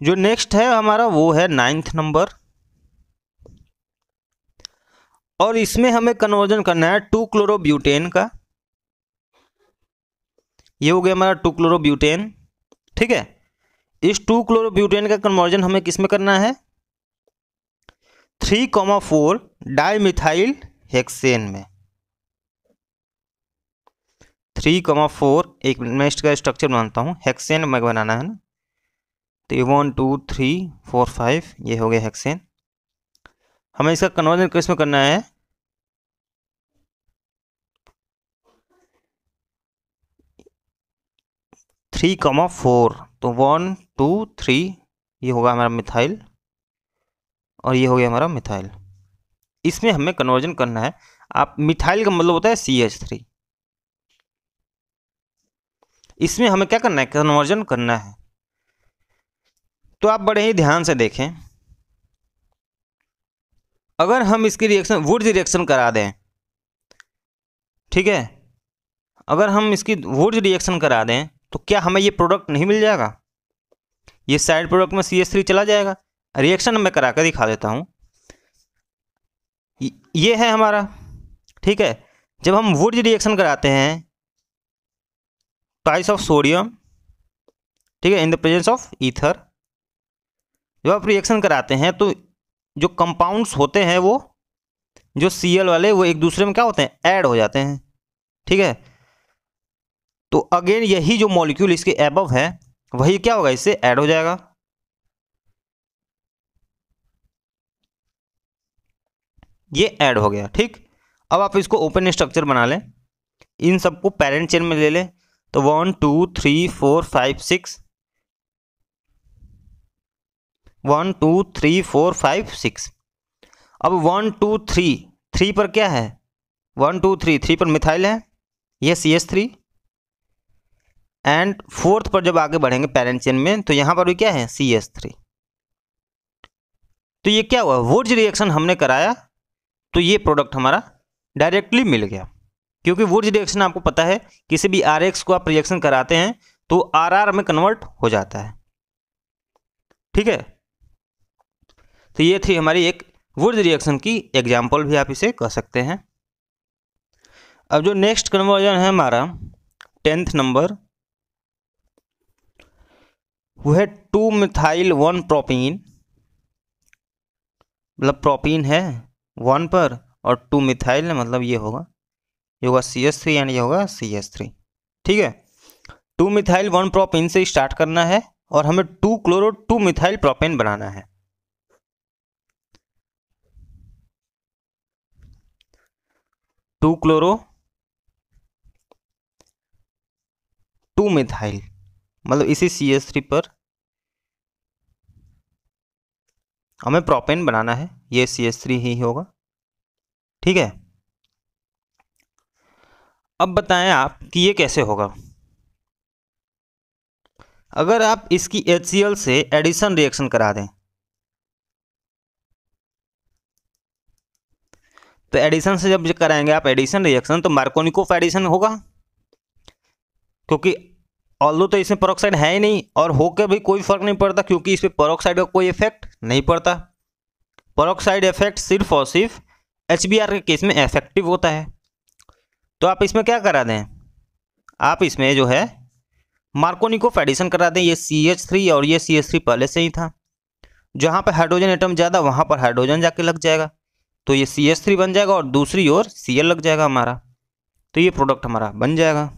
जो नेक्स्ट है हमारा वो है नाइन्थ नंबर और इसमें हमें कन्वर्जन करना है टू क्लोरोब्यूटेन का ये हो गया हमारा टू क्लोरोब्यूटेन ठीक है इस टू क्लोरोब्यूटेन का कन्वर्जन हमें किस में करना है three comma four dimethyl hexane में थ्री कॉमा फोर एक मैं इसका स्ट्रक्चर बनाता हूँ हेक्सेन में बनाना है ना तो ये one two three four five ये हो गया हेक्सेन हमें इसका कन्वर्जन किस में करना है थ्री कमा फोर तो वन टू थ्री ये होगा हमारा मिथाइल और ये हो गया हमारा मिथाइल इसमें हमें कन्वर्जन करना है आप मिथाइल का मतलब होता है सी एच थ्री इसमें हमें क्या करना है कन्वर्जन करना है तो आप बड़े ही ध्यान से देखें अगर हम इसकी रिएक्शन वुड रिएक्शन करा दें ठीक है अगर हम इसकी वुड रिएक्शन करा दें तो क्या हमें ये प्रोडक्ट नहीं मिल जाएगा ये साइड प्रोडक्ट में सी एस थ्री चला जाएगा रिएक्शन मैं करा कर दिखा देता हूँ ये है हमारा ठीक है जब हम वुड रिएक्शन कराते हैं टाइस ऑफ सोडियम ठीक है in the presence of ether जब आप रिएक्शन कराते हैं तो जो कंपाउंड्स होते हैं वो जो सी वाले वो एक दूसरे में क्या होते हैं ऐड हो जाते हैं ठीक है तो अगेन यही जो मॉलिक्यूल इसके एबव है वही क्या होगा इससे ऐड हो जाएगा ये ऐड हो गया ठीक अब आप इसको ओपन स्ट्रक्चर बना लें इन सबको पेरेंट चेन में ले लें तो one two three four five six one two three four five six अब वन टू थ्री थ्री पर क्या है वन टू थ्री थ्री पर मिथाइल है ये C S three and fourth पर जब आगे बढ़ेंगे पेरेंट चेन में तो यहाँ पर भी क्या है सी एस थ्री तो ये क्या हुआ वुड्स रिएक्शन हमने कराया तो ये प्रोडक्ट हमारा डायरेक्टली मिल गया क्योंकि वुड्स रिएक्शन आपको पता है किसी भी आर एक्स को आप रिएक्शन कराते हैं तो आर आर में कन्वर्ट हो जाता है ठीक है तो ये थी हमारी एक वुड्स रिएक्शन की एग्जाम्पल भी आप इसे कह सकते हैं अब जो नेक्स्ट कन्वर्जन है हमारा टेंथ नंबर वह टू मिथाइल वन प्रोपीन मतलब प्रोपीन है वन पर और टू मिथाइल मतलब ये होगा ये होगा सी एस थ्री एंड ये होगा सी एस थ्री ठीक है टू मिथाइल वन प्रोपीन से स्टार्ट करना है और हमें two chloro two methyl propane बनाना है टू क्लोरो टू मिथाइल मतलब इसी सी एस थ्री पर हमें प्रोपेन बनाना है ये सी एस थ्री ही होगा ठीक है अब बताएं आप कि ये कैसे होगा अगर आप इसकी एच से एडिशन रिएक्शन करा दें तो एडिशन से जब कराएंगे आप एडिशन रिएक्शन तो मार्कोनिकोफ एडिशन होगा क्योंकि ऑल्दो तो इसमें परोक्साइड है ही नहीं और होकर भी कोई फर्क नहीं पड़ता क्योंकि इसमें परोक्साइड का कोई इफेक्ट नहीं पड़ता परोक्साइड इफेक्ट सिर्फ और सिर्फ एच के केस में इफेक्टिव होता है तो आप इसमें क्या करा दें आप इसमें जो है मार्कोनी को फेडिशन करा दें ये सी एच थ्री और ये सी एच थ्री पहले से ही था जहाँ पर हाइड्रोजन एटम ज़्यादा वहाँ पर हाइड्रोजन जाके लग जाएगा तो ये सी एच थ्री बन जाएगा और दूसरी ओर सी एल लग जाएगा हमारा तो ये प्रोडक्ट हमारा बन जाएगा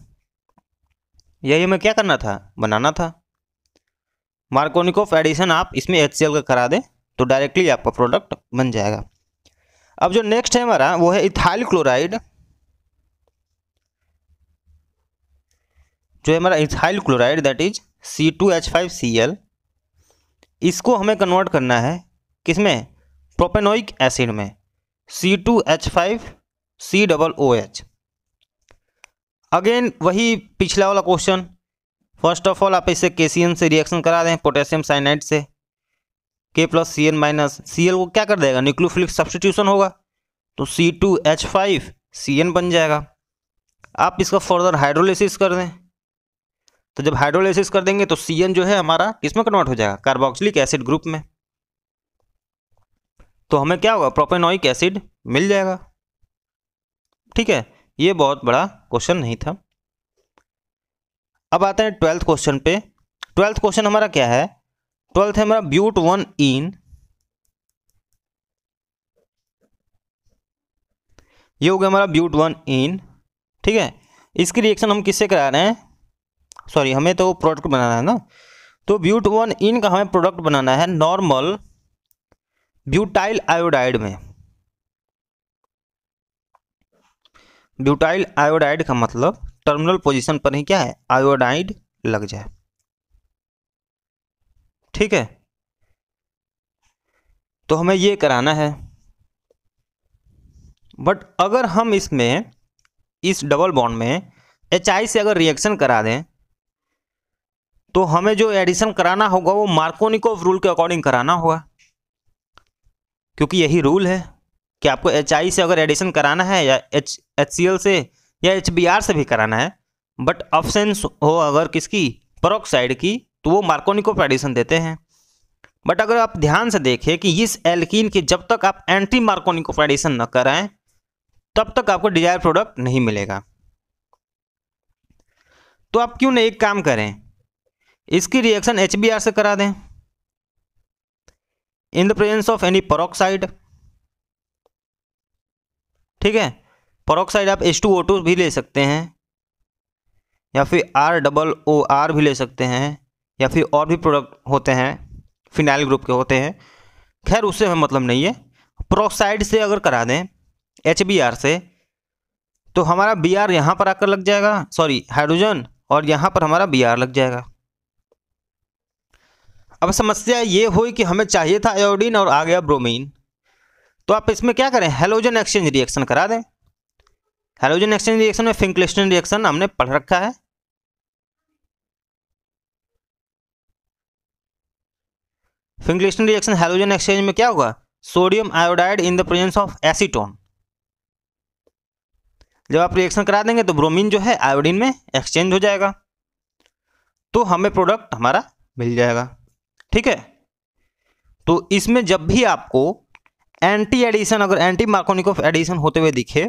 यही हमें क्या करना था बनाना था मार्कोनिकोफ एडिशन आप इसमें एच का करा दें तो डायरेक्टली आपका प्रोडक्ट बन जाएगा अब जो नेक्स्ट है हमारा वो है इथाइल क्लोराइड जो है हमारा ethyl chloride that is C two H five C L इसको हमें कन्वर्ट करना है किसमें प्रोपेनोइक एसिड में C two H five C double O H again वही पिछला वाला क्वेश्चन फर्स्ट ऑफ ऑल आप इसे केसीएन से रिएक्शन करा दें पोटेशियम साइनाइड से K plus C N minus C L को क्या कर देगा न्यूक्लोफिलिक सब्सटीट्यूशन होगा तो C two H five C N बन जाएगा आप इसका फर्दर हाइड्रोलिसिस कर दें तो जब हाइड्रोलिसिस कर देंगे तो सी एन जो है हमारा किसमें कन्वर्ट हो जाएगा कार्बोक्सिलिक एसिड ग्रुप में तो हमें क्या होगा प्रोपेनोइक एसिड मिल जाएगा ठीक है ये बहुत बड़ा क्वेश्चन नहीं था अब आते हैं ट्वेल्थ क्वेश्चन पे ट्वेल्थ क्वेश्चन हमारा क्या है ट्वेल्थ है हमारा ब्यूट वन इन ये हो गया हमारा ब्यूट वन इन ठीक है इसकी रिएक्शन हम किससे करा रहे हैं सॉरी हमें तो प्रोडक्ट बनाना है ना तो ब्यूट वन इन का हमें प्रोडक्ट बनाना है नॉर्मल ब्यूटाइल आयोडाइड में ब्यूटाइल आयोडाइड का मतलब टर्मिनल पोजीशन पर ही क्या है आयोडाइड लग जाए ठीक है तो हमें ये कराना है बट अगर हम इसमें इस डबल बॉन्ड में एच आई से अगर रिएक्शन करा दें तो हमें जो एडिशन कराना होगा वो मार्कोनिकोव रूल के अकॉर्डिंग कराना होगा क्योंकि यही रूल है कि आपको एच से अगर एडिशन कराना है या एच एच से या एच से भी कराना है बट ऑप्शन हो अगर किसकी परोक्साइड की तो वो मार्कोनिको एडिशन देते हैं बट अगर आप ध्यान से देखें कि इस एल्किन की जब तक आप एंटी मार्कोनिको एडिशन न कराएं तब तक आपको डिजायर प्रोडक्ट नहीं मिलेगा तो आप क्यों नहीं एक काम करें इसकी रिएक्शन एच से करा दें in the presence of any peroxide ठीक है परोक्साइड आप एस टू ओ टू भी ले सकते हैं या फिर आर डबल ओ आर भी ले सकते हैं या फिर और भी प्रोडक्ट होते हैं फिनाइल ग्रुप के होते हैं खैर उससे हमें मतलब नहीं है प्रोक्साइड से अगर करा दें एच बी आर से तो हमारा बी आर यहाँ पर आकर लग जाएगा सॉरी हाइड्रोजन और यहाँ पर हमारा बी आर लग जाएगा अब समस्या ये हुई कि हमें चाहिए था आयोडीन और आ गया ब्रोमीन तो आप इसमें क्या करें हेलोजन एक्सचेंज रिएक्शन करा दें हेलोजन एक्सचेंज रिएक्शन में फिंकलिस्टन रिएक्शन हमने पढ़ रखा है फिंक्लेस्टन रिएक्शन हेलोजन एक्सचेंज में क्या होगा sodium iodide in the presence of acetone जब आप रिएक्शन करा देंगे तो ब्रोमीन जो है आयोडीन में एक्सचेंज हो जाएगा तो हमें प्रोडक्ट हमारा मिल जाएगा ठीक है तो इसमें जब भी आपको एंटी एडिशन अगर एंटी मार्कोनिक ऑफ एडिशन होते हुए दिखे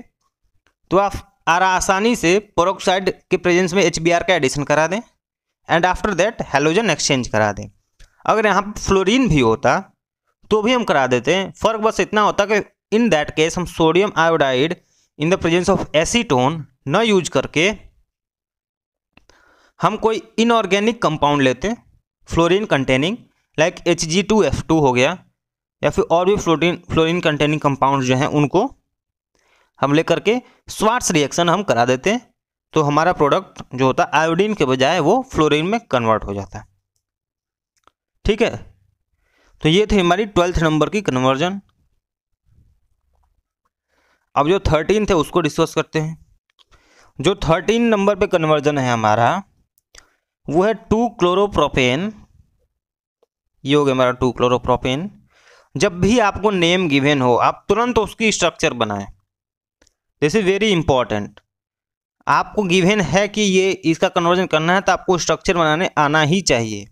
तो आप आसानी से पेरोक्साइड के प्रेजेंस में एच का एडिशन करा दें and after that halogen exchange करा दें अगर यहाँ पर फ्लोरिन भी होता तो भी हम करा देते हैं फर्क बस इतना होता कि इन दैट केस हम sodium iodide in the presence of acetone न यूज करके हम कोई इनऑर्गेनिक कंपाउंड लेते fluorine containing like H G two F two हो गया या फिर और भी फ्लोटीन फ्लोरिन कंटेनिंग कंपाउंड जो हैं उनको हम ले करके स्वाट्स रिएक्शन हम करा देते हैं तो हमारा प्रोडक्ट जो होता है आयोडीन के बजाय वो फ्लोरिन में कन्वर्ट हो जाता है ठीक है तो ये थी हमारी ट्वेल्थ नंबर की कन्वर्जन अब जो थर्टीन थे उसको डिस्कस करते हैं जो थर्टीन नंबर पे कन्वर्जन है हमारा वो है टू क्लोरोप्रोपेन ये हो गया हमारा टू क्लोरोप्रोपेन जब भी आपको नेम गिवेन हो आप तुरंत उसकी स्ट्रक्चर बनाएं दिस इज़ वेरी इंपॉर्टेंट आपको गिवेन है कि ये इसका कन्वर्जन करना है तो आपको स्ट्रक्चर बनाने आना ही चाहिए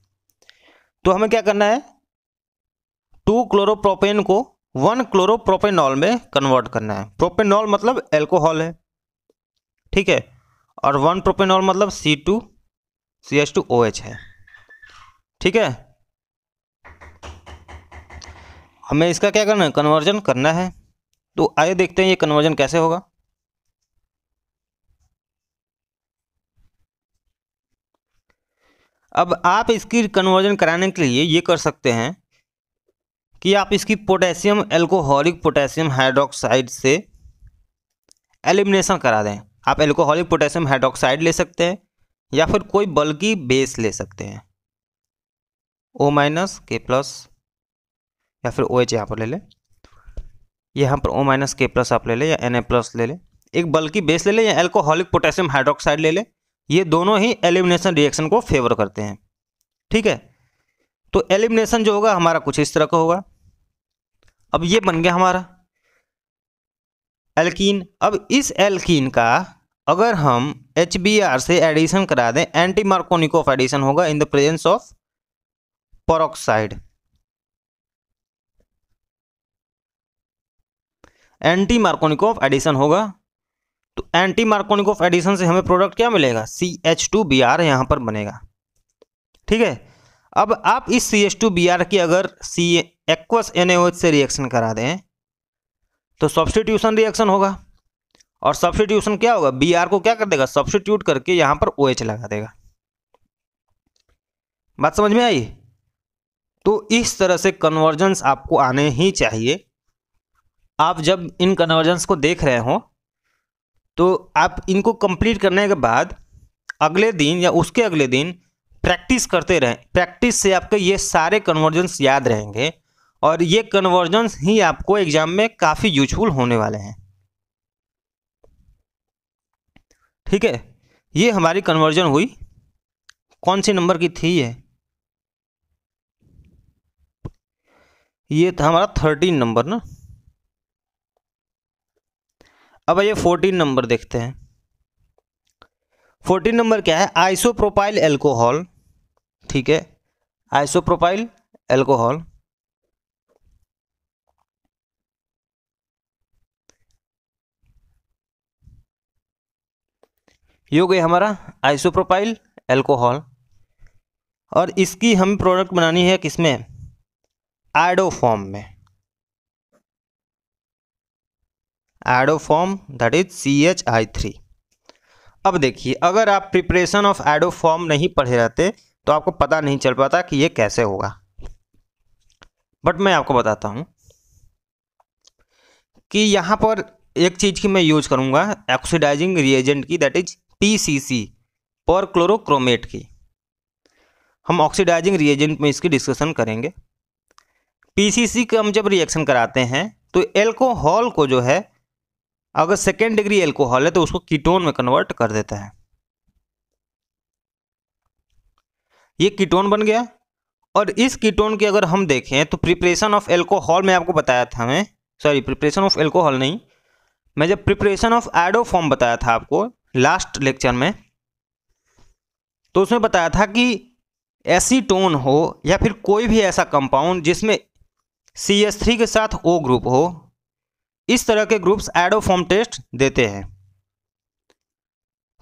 तो हमें क्या करना है टू क्लोरोप्रोपेन को वन क्लोरोप्रोपेनॉल में कन्वर्ट करना है प्रोपेनॉल मतलब एल्कोहल है ठीक है और वन प्रोपेनॉल मतलब C two C H two O H है ठीक है हमें इसका क्या करना है कन्वर्जन करना है तो आइए देखते हैं ये कन्वर्जन कैसे होगा अब आप इसकी कन्वर्जन कराने के लिए ये कर सकते हैं कि आप इसकी पोटेशियम एल्कोहलिक पोटेशियम हाइड्रोक्साइड से एलिमिनेशन करा दें आप एल्कोहलिक पोटेशियम हाइड्रोक्साइड ले सकते हैं या फिर कोई बल्कि बेस ले सकते हैं ओ माइनस के प्लस या फिर ओ एच यहाँ पर ले लें यहाँ पर ओ माइनस के प्लस आप ले लें या एन ए प्लस ले लें एक बल्कि बेस ले लें या एल्कोहलिक पोटेशियम हाइड्रोक्साइड ले लें ये दोनों ही एलिमिनेशन रिएक्शन को फेवर करते हैं ठीक है तो एलिमिनेशन जो होगा हमारा कुछ इस तरह का होगा अब ये बन गया हमारा एल्कीन अब इस एल्कीन का अगर हम एच से एडिशन करा दें एंटी मार्कोनिक ऑफ एडिशन होगा in the presence of peroxide anti Markovnikov addition होगा तो एंटी मार्कोनिकोफ एडिशन से हमें प्रोडक्ट क्या मिलेगा C H two B R यहाँ पर बनेगा ठीक है अब आप इस C H two B R की अगर सी एक्वस एन एच से रिएक्शन करा दें तो सब्सटीट्यूशन रिएक्शन होगा और सब्सटीट्यूशन क्या होगा बी आर को क्या कर देगा सब्सटीट्यूट करके यहाँ पर ओ OH लगा देगा बात समझ में आई तो इस तरह से कन्वर्जेंस आपको आने ही चाहिए आप जब इन कन्वर्जन्स को देख रहे हो तो आप इनको कंप्लीट करने के बाद अगले दिन या उसके अगले दिन प्रैक्टिस करते रहें प्रैक्टिस से आपके ये सारे कन्वर्जन्स याद रहेंगे और ये कन्वर्जन्स ही आपको एग्ज़ाम में काफ़ी यूजफुल होने वाले हैं ठीक है ये हमारी कन्वर्जन हुई कौन सी नंबर की थी ये ये था हमारा थर्टीन नंबर ना अब ये फोर्टीन नंबर देखते हैं फोर्टीन नंबर क्या है आइसोप्रोपाइल एल्कोहल ठीक है आइसोप्रोपाइल एल्कोहल ये हो गया हमारा आइसोप्रोपाइल एल्कोहल और इसकी हमें प्रोडक्ट बनानी है किसमें आइडो फॉर्म में iodoform that is C H I three अब देखिए अगर आप प्रिपरेशन ऑफ एडोफॉर्म नहीं पढ़े रहते तो आपको पता नहीं चल पाता कि ये कैसे होगा बट मैं आपको बताता हूँ कि यहाँ पर एक चीज़ की मैं यूज करूँगा ऑक्सीडाइजिंग रिएजेंट की that is P C C पर क्लोरोक्रोमेट की हम ऑक्सीडाइजिंग रिएजेंट में इसकी डिस्कशन करेंगे पी सी सी का हम जब रिएक्शन कराते हैं तो एल्कोहल को जो है अगर सेकेंड डिग्री एल्कोहल है तो उसको कीटोन में कन्वर्ट कर देता है ये कीटोन बन गया और इस कीटोन की अगर हम देखें तो प्रिपरेशन ऑफ एल्कोहल में आपको बताया था मैं सॉरी प्रिपरेशन ऑफ एल्कोहल नहीं मैं जब प्रिपरेशन ऑफ एडोफॉर्म बताया था आपको लास्ट लेक्चर में तो उसमें बताया था कि एसीटोन हो या फिर कोई भी ऐसा कंपाउंड जिसमें सी एस थ्री के साथ ओ ग्रुप हो इस तरह के ग्रुप्स फॉर्म टेस्ट देते हैं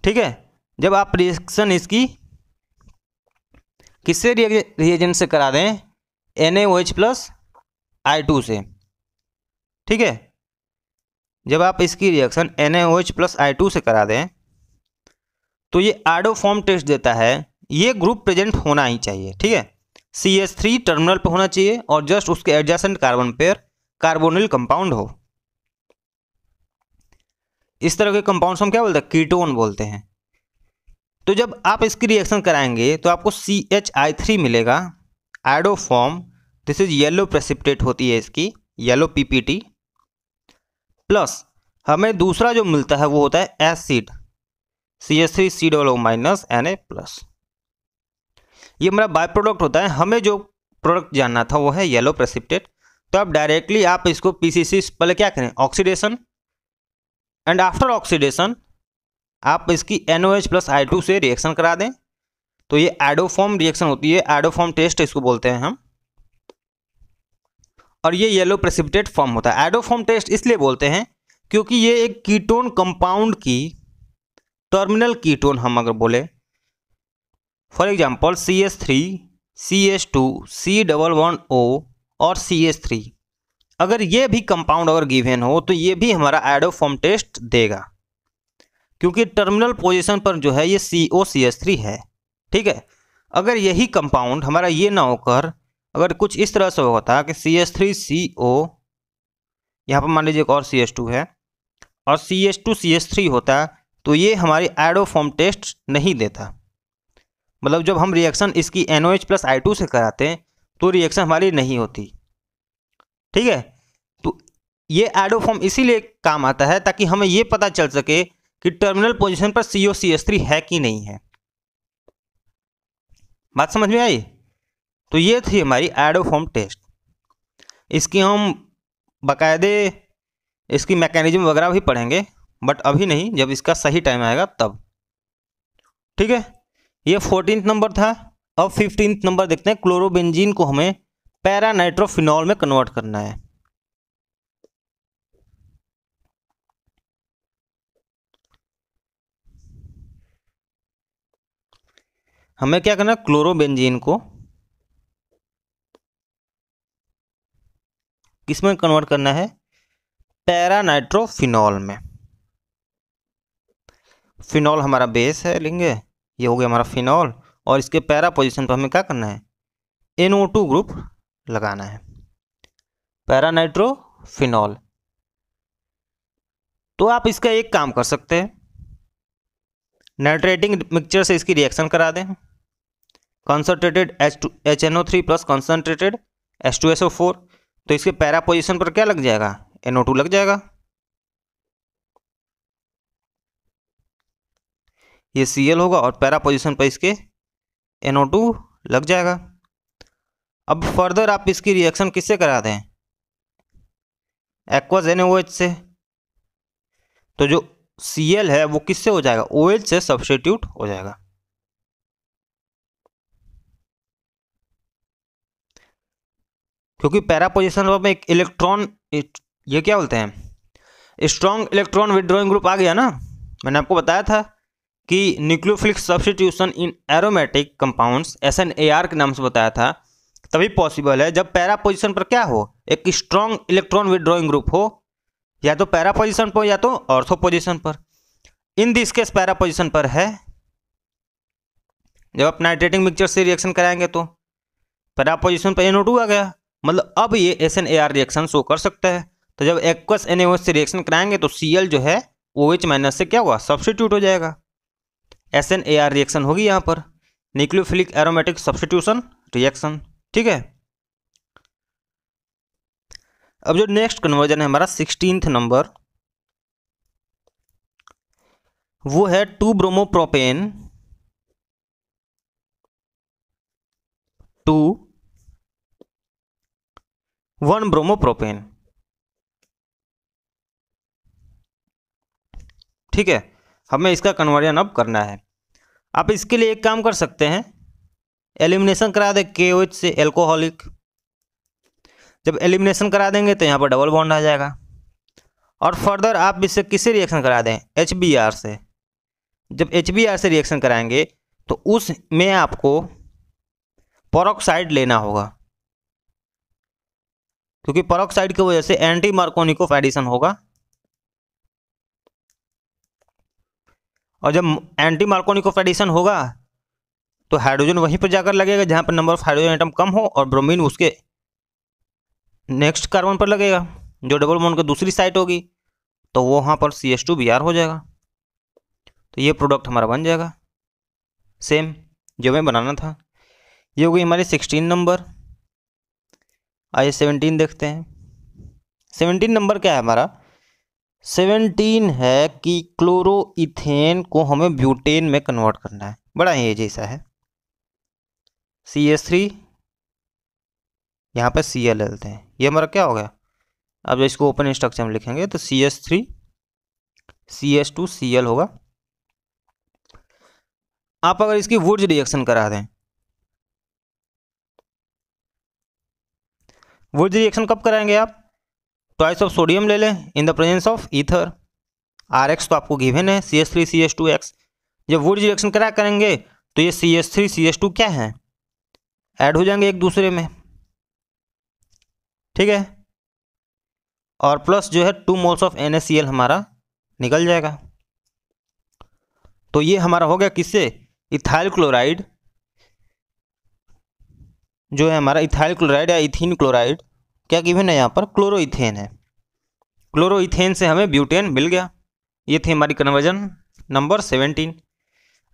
ठीक है जब आप रिएक्शन इसकी किससे रिएजेंट से करा दें एन प्लस आई टू से ठीक है जब आप इसकी reaction N plus I two से करा दें तो ये फॉर्म टेस्ट देता है ये ग्रुप प्रेजेंट होना ही चाहिए ठीक है सी एस थ्री टर्मिनल पर होना चाहिए और जस्ट उसके adjacent carbon pair carbonyl compound हो इस तरह के कंपाउंड्स हम क्या बोलते हैं कीटोन बोलते हैं तो जब आप इसकी रिएक्शन कराएंगे तो आपको सी एच आई थ्री मिलेगा iodoform this is yellow precipitate होती है इसकी येलो पीपीटी प्लस हमें दूसरा जो मिलता है वो होता है acid C S three C double O minus N A plus ये हमारा बाय प्रोडक्ट होता है हमें जो प्रोडक्ट जानना था वो है येलो प्रेसिपिटेट तो आप डायरेक्टली आप इसको पीसीसी पहले क्या करें ऑक्सीडेशन एंड आफ्टर ऑक्सीडेशन आप इसकी N O H plus I two से रिएक्शन करा दें तो ये एडोफॉर्म रिएक्शन होती है एडोफॉर्म टेस्ट इसको बोलते हैं हम और ये येलो प्रेसिपिटेट फॉर्म होता है एडोफॉर्म टेस्ट इसलिए बोलते हैं क्योंकि ये एक कीटोन कंपाउंड की टर्मिनल कीटोन हम अगर बोले for example C S three C S two C double one O और सी एस थ्री अगर ये भी कंपाउंड अगर गिवेन हो तो ये भी हमारा एडोफॉर्म टेस्ट देगा क्योंकि टर्मिनल पोजीशन पर जो है ये सी ओ सी एस थ्री है ठीक है अगर यही कंपाउंड हमारा ये ना होकर अगर कुछ इस तरह से होता कि सी एस थ्री सी ओ यहाँ पर मान लीजिए एक और सी एस टू है और C S two C S three होता तो ये हमारी एडोफॉर्म टेस्ट नहीं देता मतलब जब हम रिएक्शन इसकी N O H plus I two से कराते तो रिएक्शन हमारी नहीं होती ठीक है तो ये एडो फॉर्म इसीलिए काम आता है ताकि हमें ये पता चल सके कि टर्मिनल पोजिशन पर सी ओ सी एस थ्री है कि नहीं है बात समझ में आई तो ये थी हमारी एडो फॉर्म टेस्ट इसकी हम बाकायदे इसकी मैकेनिज्म वगैरह भी पढ़ेंगे बट अभी नहीं जब इसका सही टाइम आएगा तब ठीक है ये फोर्टीन नंबर था अब फिफ्टीन नंबर देखते हैं क्लोरोबेंजीन को हमें पैरानाइट्रोफिनॉल में कन्वर्ट करना है हमें क्या करना है क्लोरोबेंजीन को किसमें कन्वर्ट करना है पैरानाइट्रोफिनॉल में फिनॉल हमारा बेस है लेंगे ये हो गया हमारा फिनॉल और इसके पैरा पोजीशन पर हमें क्या करना है एनओ टू ग्रुप लगाना है पैरानाइट्रोफिनॉल तो आप इसका एक काम कर सकते हैं नाइट्रेटिंग मिक्सचर से इसकी रिएक्शन करा दें concentrated H two H N O three plus concentrated H two S O four तो इसके पैरा पोजिशन पर क्या लग जाएगा एन ओ टू लग जाएगा ये सी एल होगा और पैरा पोजिशन पर इसके एन ओ टू लग जाएगा अब फर्दर आप इसकी रिएक्शन किससे करा दें एक्वाज एन से तो जो सी एल है वो किससे हो जाएगा ओ से सब्सटीट्यूट हो जाएगा क्योंकि पैरा पोजिशन में एक इलेक्ट्रॉन ये क्या बोलते हैं स्ट्रॉन्ग इलेक्ट्रॉन विदड्रॉइंग ग्रुप आ गया ना मैंने आपको बताया था कि nucleophilic substitution in aromatic compounds S N A R के नाम से बताया था तभी पॉसिबल है जब पैरा पोजिशन पर क्या हो एक स्ट्रॉन्ग इलेक्ट्रॉन विड्रॉइंग ग्रुप हो या तो पैरा पोजिशन पर या तो ऑर्थो पोजिशन पर in this case para position पर है जब आप नाइट्रेटिंग मिक्सचर से रिएक्शन कराएंगे तो पैरा पोजिशन पर एनओ टू आ गया मतलब अब ये S N A R reaction show कर सकता है तो जब एक्वस एन से रिएक्शन कराएंगे तो सी जो है ओ एच माइनस से क्या हुआ सब्सिट्यूट हो जाएगा S N A R reaction होगी यहाँ पर न्यूक्लियोफिलिक एरोमेटिक सब्सिट्यूशन रिएक्शन ठीक है अब जो नेक्स्ट कन्वर्जन है हमारा सिक्सटींथ नंबर वो है two bromo propane to one bromo bromopropane ठीक है हमें इसका कन्वर्जन अब करना है आप इसके लिए एक काम कर सकते हैं एलिमिनेशन करा दे के ओ से एल्कोहलिक जब एलिमिनेशन करा देंगे तो यहाँ पर डबल बॉन्ड आ जाएगा और फर्दर आप इससे किससे रिएक्शन करा दें एच से जब एच से रिएक्शन कराएंगे तो उस में आपको परोक्साइड लेना होगा क्योंकि परोक्साइड की वजह से एंटी मार्कोनिको एडिशन होगा और जब एंटी मार्कोनिको एडिशन होगा तो हाइड्रोजन वहीं पर जाकर लगेगा जहाँ पर नंबर ऑफ हाइड्रोजन आइटम कम हो और ब्रोमीन उसके नेक्स्ट कार्बन पर लगेगा जो डबल बॉन्ड की दूसरी साइड होगी तो वो वहाँ पर C S two B R हो जाएगा तो ये प्रोडक्ट हमारा बन जाएगा सेम जो हमें बनाना था ये हो गई हमारी सिक्सटीन नंबर आइए सेवनटीन देखते हैं सेवनटीन नंबर क्या है हमारा सेवनटीन है कि क्लोरोइथेन को हमें ब्यूटेन में कन्वर्ट करना है बड़ा ही जैसा है सी एस थ्री यहाँ पर सी एल लेते हैं ये हमारा क्या हो गया अब इसको ओपन स्ट्रक्चर में लिखेंगे तो C S three C S two C L होगा आप अगर इसकी वुड्स रिएक्शन करा दें वुड्स रिएक्शन कब कराएंगे आप ट्वाइस ऑफ सोडियम ले लें in the presence of ether R X तो आपको गिवन है C S three C S two X जब वुड्स रिएक्शन करा करेंगे तो ये C S three C S two क्या है ऐड हो जाएंगे एक दूसरे में ठीक है और प्लस जो है टू मोल्स ऑफ एन हमारा निकल जाएगा तो ये हमारा हो गया किससे इथाइल क्लोराइड जो है हमारा इथाइल क्लोराइड या इथिन क्लोराइड क्या गिवन है यहाँ पर क्लोरोइथेन है क्लोरोइथेन से हमें ब्यूटेन मिल गया ये थी हमारी कन्वर्जन नंबर सेवेंटीन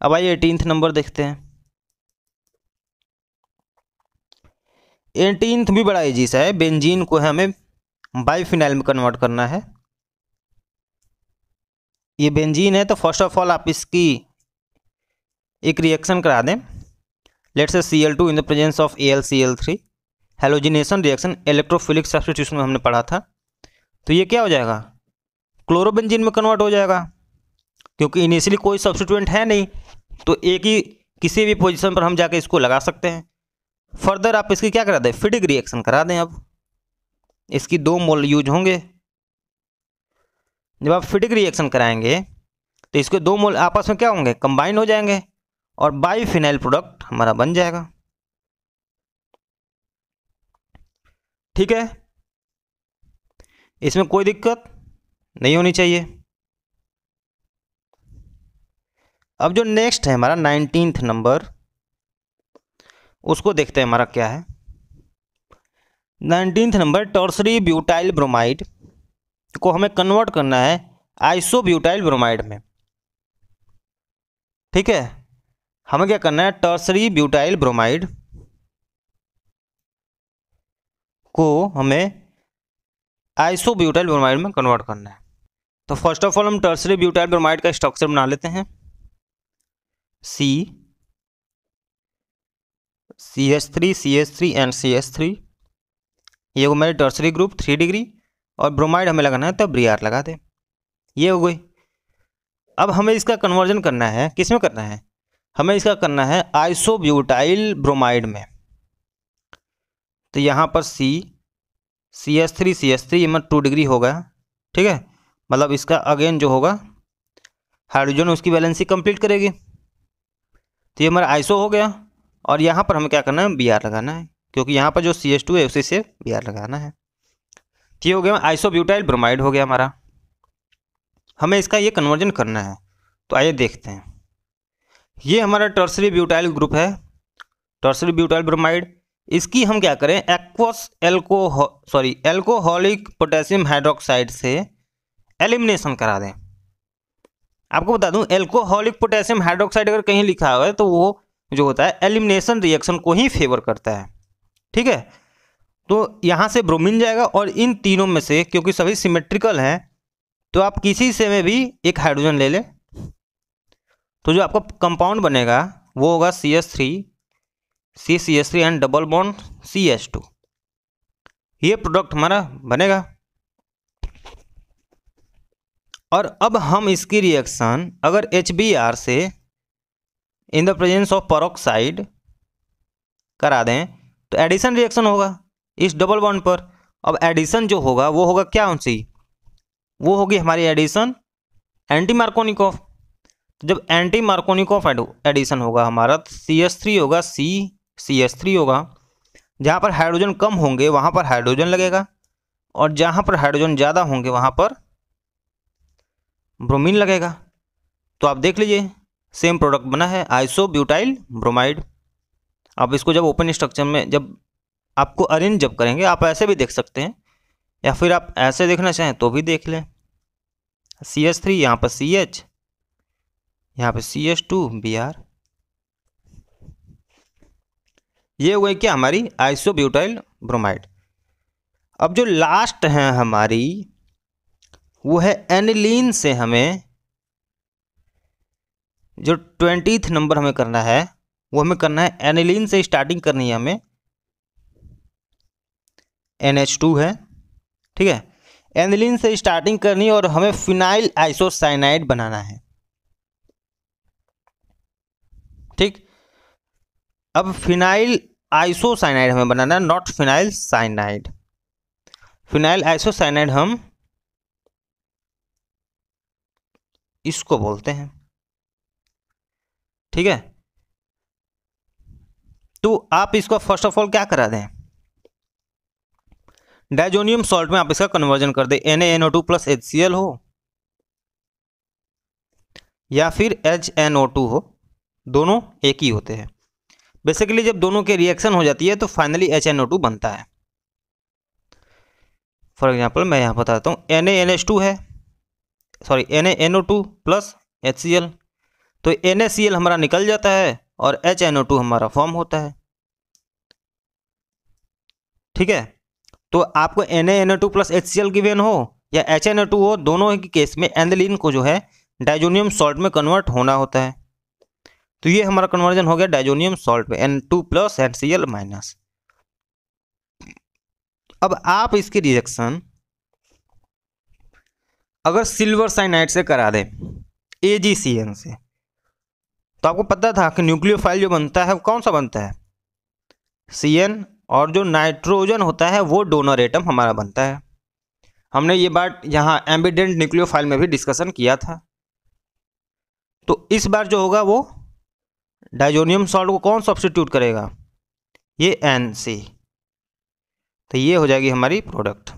अब आइए एटीनथ नंबर देखते हैं एटीनथ भी बड़ा सा है बेंजीन को है हमें बाईफिनाइल में कन्वर्ट करना है ये बेंजीन है तो फर्स्ट ऑफ ऑल आप इसकी एक रिएक्शन करा दें let's C L two in the presence of A L C L three halogenation reaction electrophilic substitution में हमने पढ़ा था तो ये क्या हो जाएगा क्लोरोबेंजीन में कन्वर्ट हो जाएगा क्योंकि इनिशियली कोई सब्सटीट्यूएंट है नहीं तो एक ही किसी भी पोजीशन पर हम जाके इसको लगा सकते हैं फर्दर आप इसकी क्या करा दें फिडिक रिएक्शन करा दें अब इसकी दो मोल यूज होंगे जब आप फिडिक रिएक्शन कराएंगे तो इसके दो मोल आपस में क्या होंगे कंबाइन हो जाएंगे और बाईफिनाइल प्रोडक्ट हमारा बन जाएगा ठीक है इसमें कोई दिक्कत नहीं होनी चाहिए अब जो नेक्स्ट है हमारा नाइनटीन नंबर उसको देखते हैं हमारा क्या है nineteenth number tertiary butyl bromide को हमें कन्वर्ट करना है आइसो ब्यूटाइल ब्रोमाइड में ठीक है हमें क्या करना है टर्सरी ब्यूटाइल ब्रोमाइड को हमें आइसो ब्यूटाइल ब्रोमाइड में कन्वर्ट करना है तो फर्स्ट ऑफ ऑल हम टर्सरी ब्यूटाइल ब्रोमाइड का स्ट्रक्चर बना लेते हैं C C S three C S three and C S three ये हो मेरे टर्सरी ग्रुप थ्री डिग्री और ब्रोमाइड हमें लगाना है तब ब्री आर लगा दें ये हो गई अब हमें इसका कन्वर्जन करना है किस में करना है हमें इसका करना है आइसोब्यूटाइल ब्रोमाइड में तो यहाँ पर C C S three C S three मैं टू डिग्री होगा ठीक है मतलब इसका अगेन जो होगा हाइड्रोजन उसकी वैलेंसी कंप्लीट करेगी तो ये हमारा आइसो हो गया और यहाँ पर हमें क्या करना है बी आर लगाना है क्योंकि यहाँ पर जो सी एस टू है उसी से बी आर लगाना है तो ये हो गया आइसोब्यूटाइल ब्रोमाइड हो गया हमारा हमें इसका ये कन्वर्जन करना है तो आइए देखते हैं ये हमारा टर्सरी ब्यूटाइल ग्रुप है टर्सरी ब्यूटाइल ब्रोमाइड इसकी हम क्या करें aqueous alcoh sorry alcoholic potassium hydroxide से एलिमिनेशन करा दें आपको बता दूं एल्कोहलिक पोटेशियम हाइड्रोक्साइड अगर कहीं लिखा हुआ है तो वो जो होता है एलिमिनेशन रिएक्शन को ही फेवर करता है ठीक है तो यहाँ से ब्रोमिन जाएगा और इन तीनों में से क्योंकि सभी सिमेट्रिकल हैं तो आप किसी से में भी एक हाइड्रोजन ले लें तो जो आपका कंपाउंड बनेगा वो होगा C S three C C S three and double bond C S two ये प्रोडक्ट हमारा बनेगा और अब हम इसकी रिएक्शन अगर एच बी आर से in the presence of peroxide करा दें तो एडिशन रिएक्शन होगा इस डबल बॉन्ड पर अब एडिशन जो होगा वो होगा क्या सी वो होगी हमारी एडिशन एंटी मार्कोनिक ऑफ तो जब एंटी मार्कोनिक ऑफ एडिशन होगा हमारा तो सी एस थ्री होगा सी सी एस थ्री होगा जहाँ पर हाइड्रोजन कम होंगे वहाँ पर हाइड्रोजन लगेगा और जहाँ पर हाइड्रोजन ज़्यादा होंगे वहाँ पर ब्रोमीन लगेगा तो आप देख लीजिए सेम प्रोडक्ट बना है आइसो ब्यूटाइल ब्रोमाइड आप इसको जब ओपन स्ट्रक्चर में जब आपको अरेंज जब करेंगे आप ऐसे भी देख सकते हैं या फिर आप ऐसे देखना चाहें तो भी देख लें सी एच थ्री यहाँ पर सी एच यहाँ पर C H two B R ये हुए क्या हमारी आइसो ब्यूटाइल ब्रोमाइड अब जो लास्ट हैं हमारी वो है एनिलीन से हमें जो ट्वेंटीथ नंबर हमें करना है वो हमें करना है एनिलीन से स्टार्टिंग करनी है हमें एन एच टू है ठीक है एनिलीन से स्टार्टिंग करनी है और हमें फिनाइल आइसोसाइनाइड बनाना है ठीक अब फिनाइल आइसोसाइनाइड हमें बनाना है not phenyl cyanide phenyl isocyanide हम इसको बोलते हैं ठीक है तो आप इसको फर्स्ट ऑफ ऑल क्या करा दें डाइजोनियम सॉल्ट में आप इसका कन्वर्जन कर दें N N two plus H C L हो या फिर एच एन ओ टू हो दोनों एक ही होते हैं बेसिकली जब दोनों के रिएक्शन हो जाती है तो finally H N O two बनता है फॉर एग्जाम्पल मैं यहाँ बताता हूँ एन एन एच टू है sorry N two plus H C L तो एन हमारा निकल जाता है और एच हमारा फॉर्म होता है ठीक है तो आपको N N two plus H C L when हो या एच एन टू हो दोनों के केस में एंदलिन को जो है डाइजोनियम सॉल्ट में कन्वर्ट होना होता है तो ये हमारा कन्वर्जन हो गया डाइजोनियम सॉल्ट में N two plus N C L minus अब आप इसकी रिएक्शन अगर सिल्वर साइनाइड से करा दें ए जी सी एन से तो आपको पता था कि न्यूक्लियोफाइल जो बनता है वो कौन सा बनता है सी एन और जो नाइट्रोजन होता है वो डोनर एटम हमारा बनता है हमने ये बात यहाँ एम्बिडेंट न्यूक्लियोफाइल में भी डिस्कशन किया था तो इस बार जो होगा वो डाइजोनियम सॉल्ट को कौन सब्सिट्यूट करेगा ये एन सी तो ये हो जाएगी हमारी प्रोडक्ट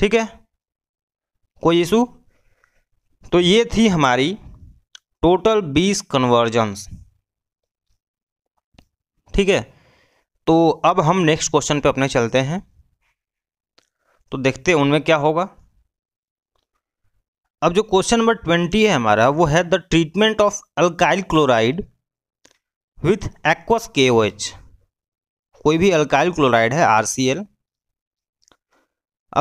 ठीक है कोई इशू तो ये थी हमारी टोटल बीस कन्वर्जन्स ठीक है तो अब हम नेक्स्ट क्वेश्चन पे अपने चलते हैं तो देखते हैं उनमें क्या होगा अब जो क्वेश्चन नंबर ट्वेंटी है हमारा वो है the treatment of alkyl chloride with aqueous के कोई भी अल्काइल क्लोराइड है आर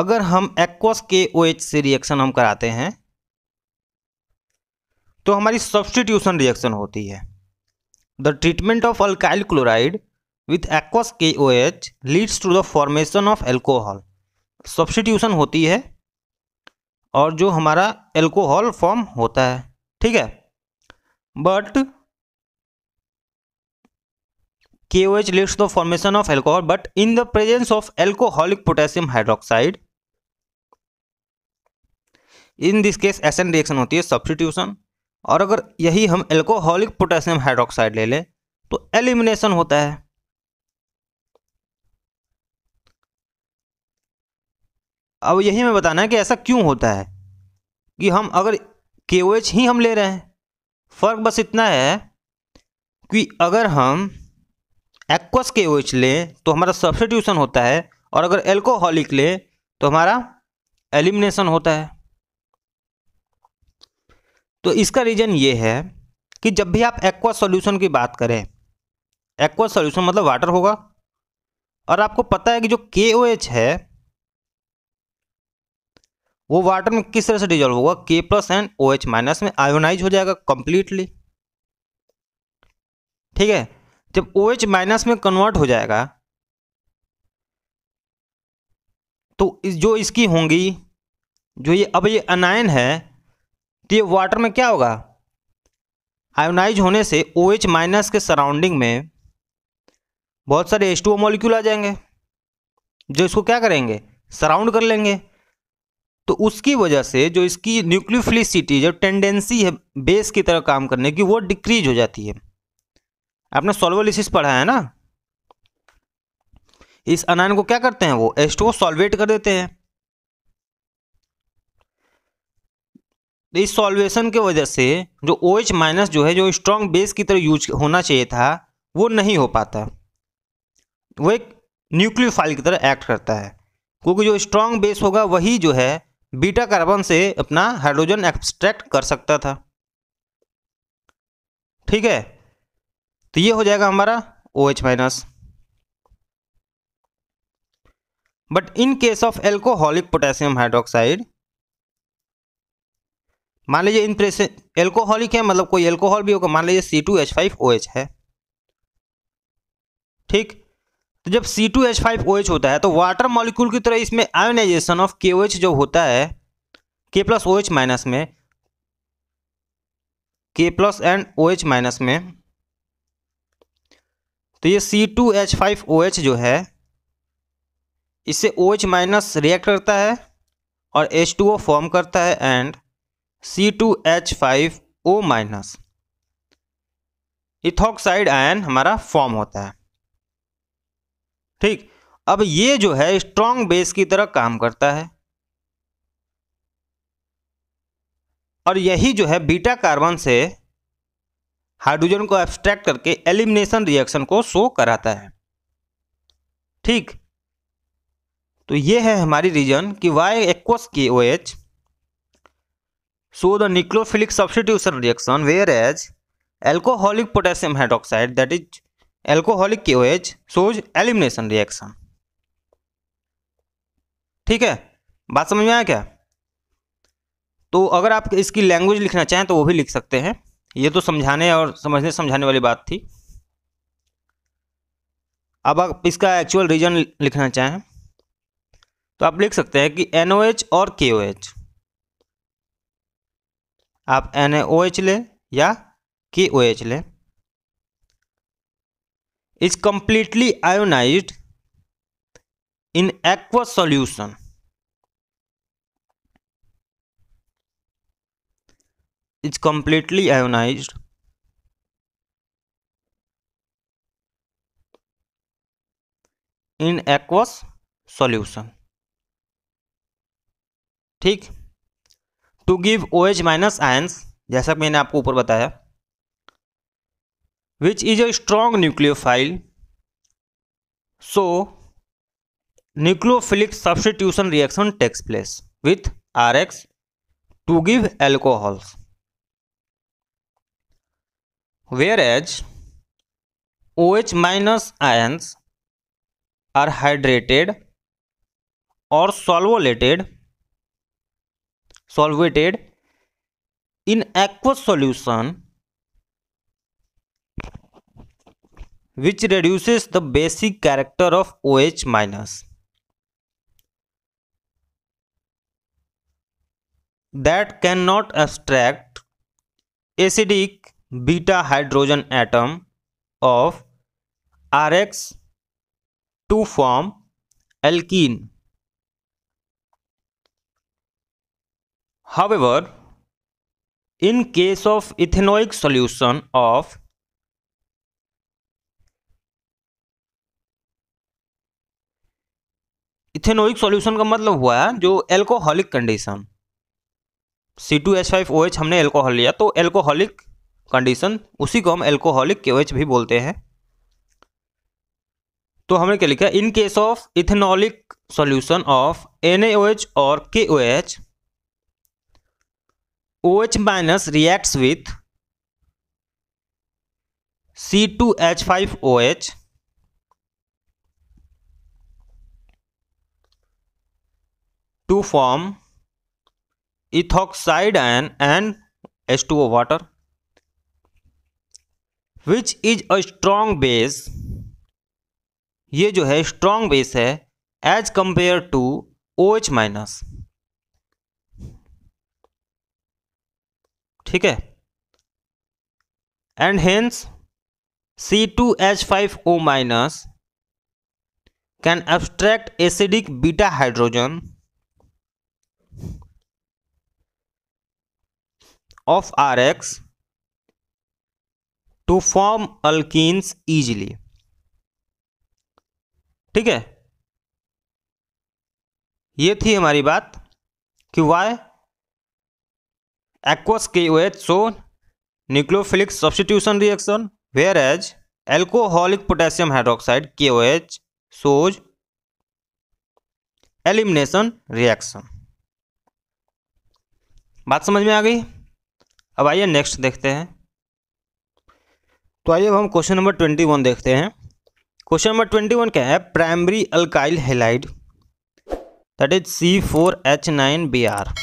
अगर हम एक्वस के से रिएक्शन हम कराते हैं तो हमारी सब्सटीट्यूशन रिएक्शन होती है the treatment of alkyl chloride with aqueous K O H leads to the formation of alcohol substitution होती है और जो हमारा एल्कोहल फॉर्म होता है ठीक है but K O H leads the formation of alcohol but in the presence of alcoholic potassium hydroxide in this case एसन रिएक्शन होती है सब्सटीट्यूशन और अगर यही हम एल्कोहलिक पोटेशियम हाइड्रोक्साइड ले लें तो एलिमिनेशन होता है अब यही हमें बताना है कि ऐसा क्यों होता है कि हम अगर के ही हम ले रहे हैं फ़र्क बस इतना है कि अगर हम एक्वस के लें तो हमारा सब्सटीट्यूशन होता है और अगर एल्कोहलिक लें तो हमारा एलिमिनेशन होता है तो इसका रीज़न ये है कि जब भी आप एक्वा सॉल्यूशन की बात करें एक्वा सॉल्यूशन मतलब वाटर होगा और आपको पता है कि जो के ओ एच है वो वाटर में किस तरह से डिजॉल्व होगा K plus and O H minus में आयोनाइज हो जाएगा कंप्लीटली ठीक है जब ओ एच माइनस में कन्वर्ट हो जाएगा तो जो इसकी होंगी जो ये अब ये अनायन है तो ये वाटर में क्या होगा आयोनाइज होने से ओ OH माइनस के सराउंडिंग में बहुत सारे एच मॉलिक्यूल आ जाएंगे जो इसको क्या करेंगे सराउंड कर लेंगे तो उसकी वजह से जो इसकी न्यूक्लियोफिलिसिटी जो टेंडेंसी है बेस की तरह काम करने की वो डिक्रीज हो जाती है आपने सोलवलिसिस पढ़ा है ना इस अनायन को क्या करते हैं वो एस्टो टू सॉल्वेट कर देते हैं तो इस सॉल्वेशन के वजह से जो ओ OH माइनस जो है जो स्ट्रॉन्ग बेस की तरह यूज होना चाहिए था वो नहीं हो पाता वो एक न्यूक्लियोफाइल की तरह एक्ट करता है क्योंकि जो स्ट्रॉन्ग बेस होगा वही जो है बीटा कार्बन से अपना हाइड्रोजन एक्सट्रैक्ट कर सकता था ठीक है तो ये हो जाएगा हमारा O H minus but in case of alcoholic potassium hydroxide मान लीजिए इनप्रेशन एल्कोहलिक है मतलब कोई एल्कोहल भी होगा मान लीजिए C two H five O H है ठीक तो जब C two H five O H होता है तो वाटर मॉलिक्यूल की तरह इसमें आयोनाइजेशन ऑफ के ओ एच जो होता है के प्लस ओ एच माइनस में K plus and O H minus में तो ये C two H five O H जो है इससे ओ एच माइनस रिएक्ट करता है और एच टू ओ फॉर्म करता है and C two H five O minus ethoxide ion हमारा फॉर्म होता है ठीक अब ये जो है स्ट्रॉन्ग बेस की तरह काम करता है और यही जो है बीटा कार्बन से हाइड्रोजन को एब्स्ट्रैक्ट करके एलिमिनेशन रिएक्शन को शो कराता है ठीक तो ये है हमारी रीजन कि why aqueous K O H so the nucleophilic substitution reaction whereas alcoholic potassium hydroxide that is alcoholic Q H shows elimination reaction ठीक है बात समझ में आया क्या तो अगर आप इसकी लैंग्वेज लिखना चाहें तो वो भी लिख सकते हैं ये तो समझाने और समझने समझाने वाली बात थी अब आप इसका एक्चुअल रीजन लिखना चाहें तो आप लिख सकते हैं कि एन और के ओ एच आप एन लें या के ओ एच लें is completely ionize in aqueous solution is completely ionize in aqueous solution ठीक to give O H minus ions जैसा कि मैंने आपको ऊपर बताया which is a strong nucleophile so nucleophilic substitution reaction takes place with R X to give alcohols whereas O H minus ions are hydrated और solvated solvated in aqueous solution which reduces the basic character of OH minus. that cannot extract acidic beta hydrogen atom of Rx to form alkene. However, in case of ethanoic solution of ethanoic solution का मतलब हुआ है जो alcoholic condition C two H five O H हमने alcohol लिया तो alcoholic condition उसी को हम एल्कोहलिक के OH भी बोलते हैं तो हमने क्या लिखा in case of ethanolic solution of N और K O H OH minus reacts with C2H5OH to form ethoxide ion and H2O water which is a strong base ये जो है strong base है as compared to OH minus ठीक है and hence C two H five O minus can abstract acidic beta hydrogen of R X to form alkenes easily ठीक है ये थी हमारी बात कि why aqueous KOH so nucleophilic substitution reaction whereas alcoholic potassium hydroxide KOH shows elimination reaction बात समझ में आ गई अब आइए नेक्स्ट देखते हैं तो आइए अब हम क्वेश्चन नंबर ट्वेंटी वन देखते हैं क्वेश्चन नंबर ट्वेंटी वन क्या है primary alkyl halide that is C four H nine B R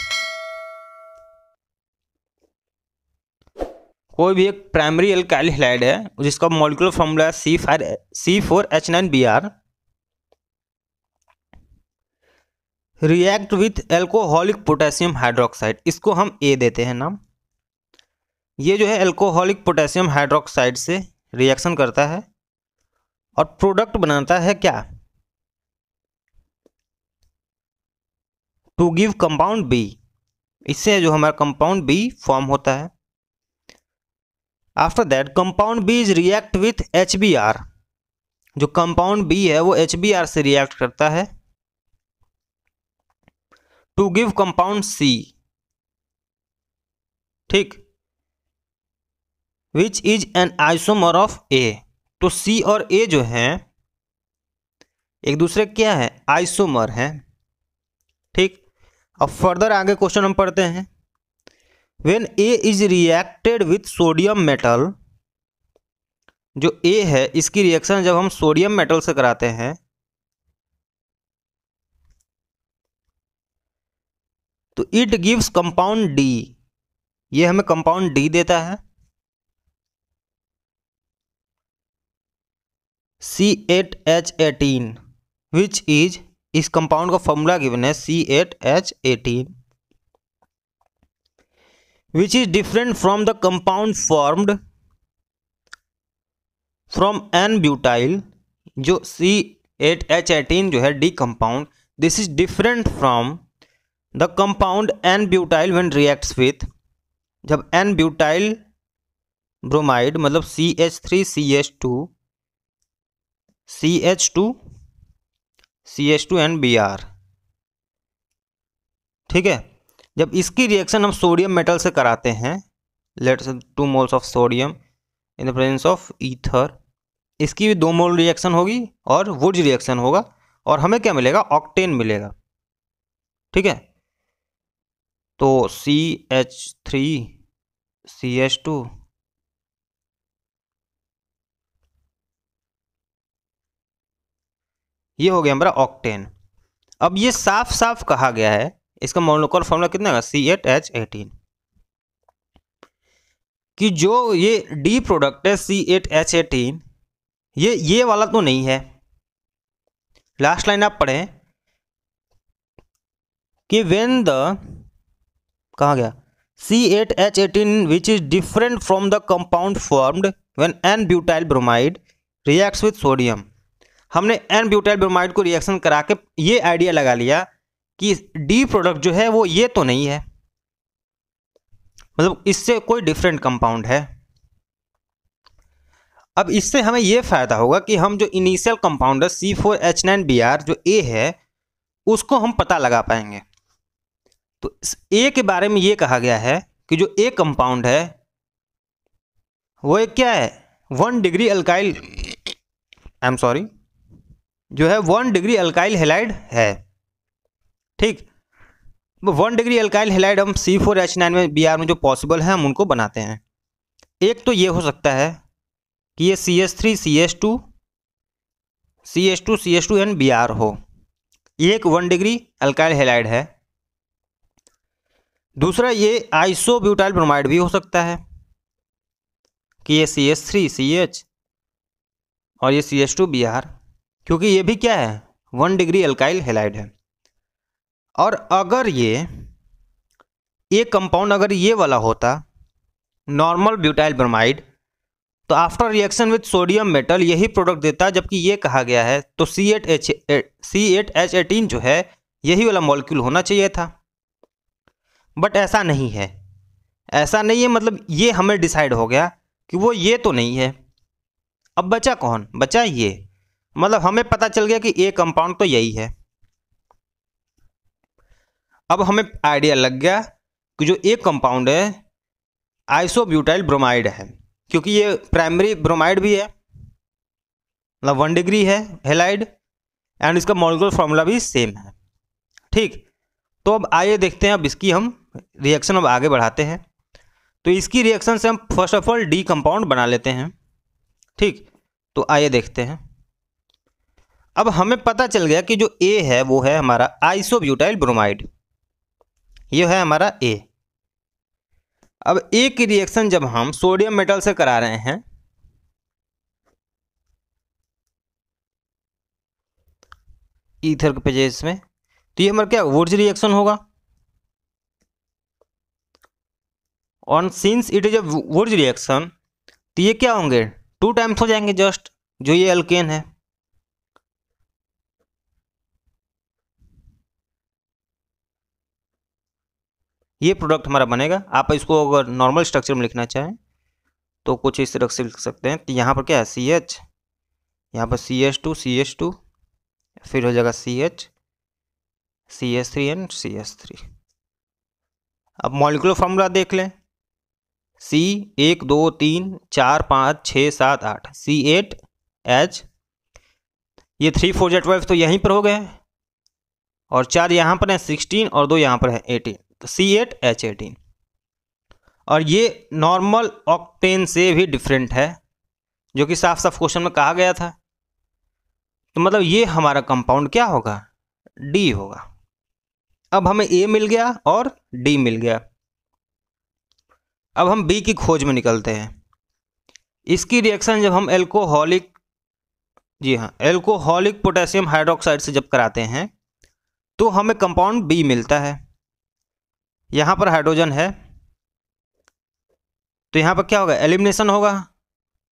कोई भी एक प्राइमरी एल्काइल हेलाइड है जिसका मॉलिकुलर फॉर्मूला है C five C four H nine B R react with alcoholic potassium hydroxide इसको हम ए देते हैं नाम ये जो है एल्कोहलिक पोटेशियम हाइड्रोक्साइड से रिएक्शन करता है और प्रोडक्ट बनाता है क्या टू गिव कंपाउंड बी इससे जो हमारा कंपाउंड बी फॉर्म होता है after that compound B is react with H B R जो कंपाउंड बी है वो एच बी आर से रिएक्ट करता है टू गिव कंपाउंड सी ठीक which is an isomer of A तो सी और ए जो हैं एक दूसरे क्या है आइसोमर हैं ठीक अब फर्दर आगे क्वेश्चन हम पढ़ते हैं when A is reacted with sodium metal जो ए है इसकी रिएक्शन जब हम सोडियम मेटल से कराते हैं तो इट गिव्स कंपाउंड डी ये हमें कंपाउंड डी देता है C eight H eighteen which is इस कंपाउंड का फॉर्मूला गिवन है C eight H eighteen which is different from the compound formed from n butyl जो सी एट एच एटीन जो है D compound this is different from the compound n butyl when reacts with जब n butyl bromide मतलब C H three C H two C H two C H two N B are ठीक है जब इसकी reaction हम sodium metal से कराते हैं let's two moles of sodium in the presence of ether इसकी भी दो मोल रिएक्शन होगी और वुड्स रिएक्शन होगा और हमें क्या मिलेगा ऑक्टेन मिलेगा ठीक है तो C H three C H two ये हो गया हमारा ऑक्टेन अब ये साफ साफ कहा गया है इसका मोनोकर फॉर्मूला कितना आएगा सी एट एच एटीन कि जो ये डी प्रोडक्ट है सी एट एच एटीन ये ये वाला तो नहीं है लास्ट लाइन आप पढ़ें कि वेन द कहा गया C eight H eighteen which is different from the compound formed when n butyl bromide reacts with sodium हमने एन ब्यूटाइल ब्रोमाइड को रिएक्शन करा के ये आइडिया लगा लिया कि डी प्रोडक्ट जो है वो ये तो नहीं है मतलब इससे कोई डिफरेंट कंपाउंड है अब इससे हमें ये फ़ायदा होगा कि हम जो initial compounder C four H nine B R जो ए है उसको हम पता लगा पाएंगे तो ए के बारे में ये कहा गया है कि जो ए कंपाउंड है वो एक क्या है one degree alkyl I am sorry जो है वन डिग्री अल्काइल हेलाइड है ठीक वन डिग्री अल्काइल हेलाइड हम सी फोर एच नाइन में बी आर में जो पॉसिबल है हम उनको बनाते हैं एक तो ये हो सकता है कि ये C S three C S two C S two C S two and B R हो ये एक वन डिग्री अल्काइल हेलाइड है दूसरा ये आइसो ब्यूटाइल ब्रोमाइड भी हो सकता है कि ये C S three C H और ये C S two B R क्योंकि ये भी क्या है वन डिग्री अल्काइल हेलाइड है और अगर ये ये कंपाउंड अगर ये वाला होता नॉर्मल ब्यूटाइल ब्रोमाइड तो after reaction with sodium metal यही प्रोडक्ट देता जबकि ये कहा गया है तो C eight H C eight H eighteen जो है यही वाला मॉलिक्यूल होना चाहिए था बट ऐसा नहीं है ऐसा नहीं है मतलब ये हमें डिसाइड हो गया कि वो ये तो नहीं है अब बचा कौन बचा ये मतलब हमें पता चल गया कि ये कंपाउंड तो यही है अब हमें आइडिया लग गया कि जो एक कंपाउंड है आइसोब्यूटाइल ब्रोमाइड है क्योंकि ये प्राइमरी ब्रोमाइड भी है मतलब वन डिग्री है हेलाइड एंड इसका मॉलिकुलर फार्मूला भी सेम है ठीक तो अब आइए देखते हैं अब इसकी हम रिएक्शन अब आगे बढ़ाते हैं तो इसकी रिएक्शन से हम first of all D compound बना लेते हैं ठीक तो आइए देखते हैं अब हमें पता चल गया कि जो ए है वो है हमारा आइसोब्यूटाइल ब्रोमाइड ये है हमारा ए अब ए की रिएक्शन जब हम सोडियम मेटल से करा रहे हैं ईथर के पेजे में तो ये हमारा क्या वर्ज रिएक्शन होगा on since it is a Wurtz reaction तो ये क्या होंगे टू टाइम्स हो जाएंगे जस्ट जो ये एल्केन है ये प्रोडक्ट हमारा बनेगा आप इसको अगर नॉर्मल स्ट्रक्चर में लिखना चाहें तो कुछ इस तरह से लिख सकते हैं तो यहाँ पर क्या है सी एच यहाँ पर C H two C H two फिर हो जाएगा C H C S three and C S three अब मॉलिकुलर फार्मूला देख लें सी एक दो तीन चार पाँच छः सात आठ सी एट एच ये थ्री फोर या ट्वेल्व तो यहीं पर हो गए और चार यहाँ पर है सिक्सटीन और दो यहाँ पर है eighteen C eight H eighteen और ये नॉर्मल ऑक्टेन से भी डिफरेंट है जो कि साफ साफ क्वेश्चन में कहा गया था तो मतलब ये हमारा कंपाउंड क्या होगा डी होगा अब हमें ए मिल गया और डी मिल गया अब हम बी की खोज में निकलते हैं इसकी रिएक्शन जब हम एल्कोहलिक जी हाँ एल्कोहलिक पोटेशियम हाइड्रोक्साइड से जब कराते हैं तो हमें कंपाउंड बी मिलता है यहाँ पर हाइड्रोजन है तो यहाँ पर क्या होगा एलिमिनेशन होगा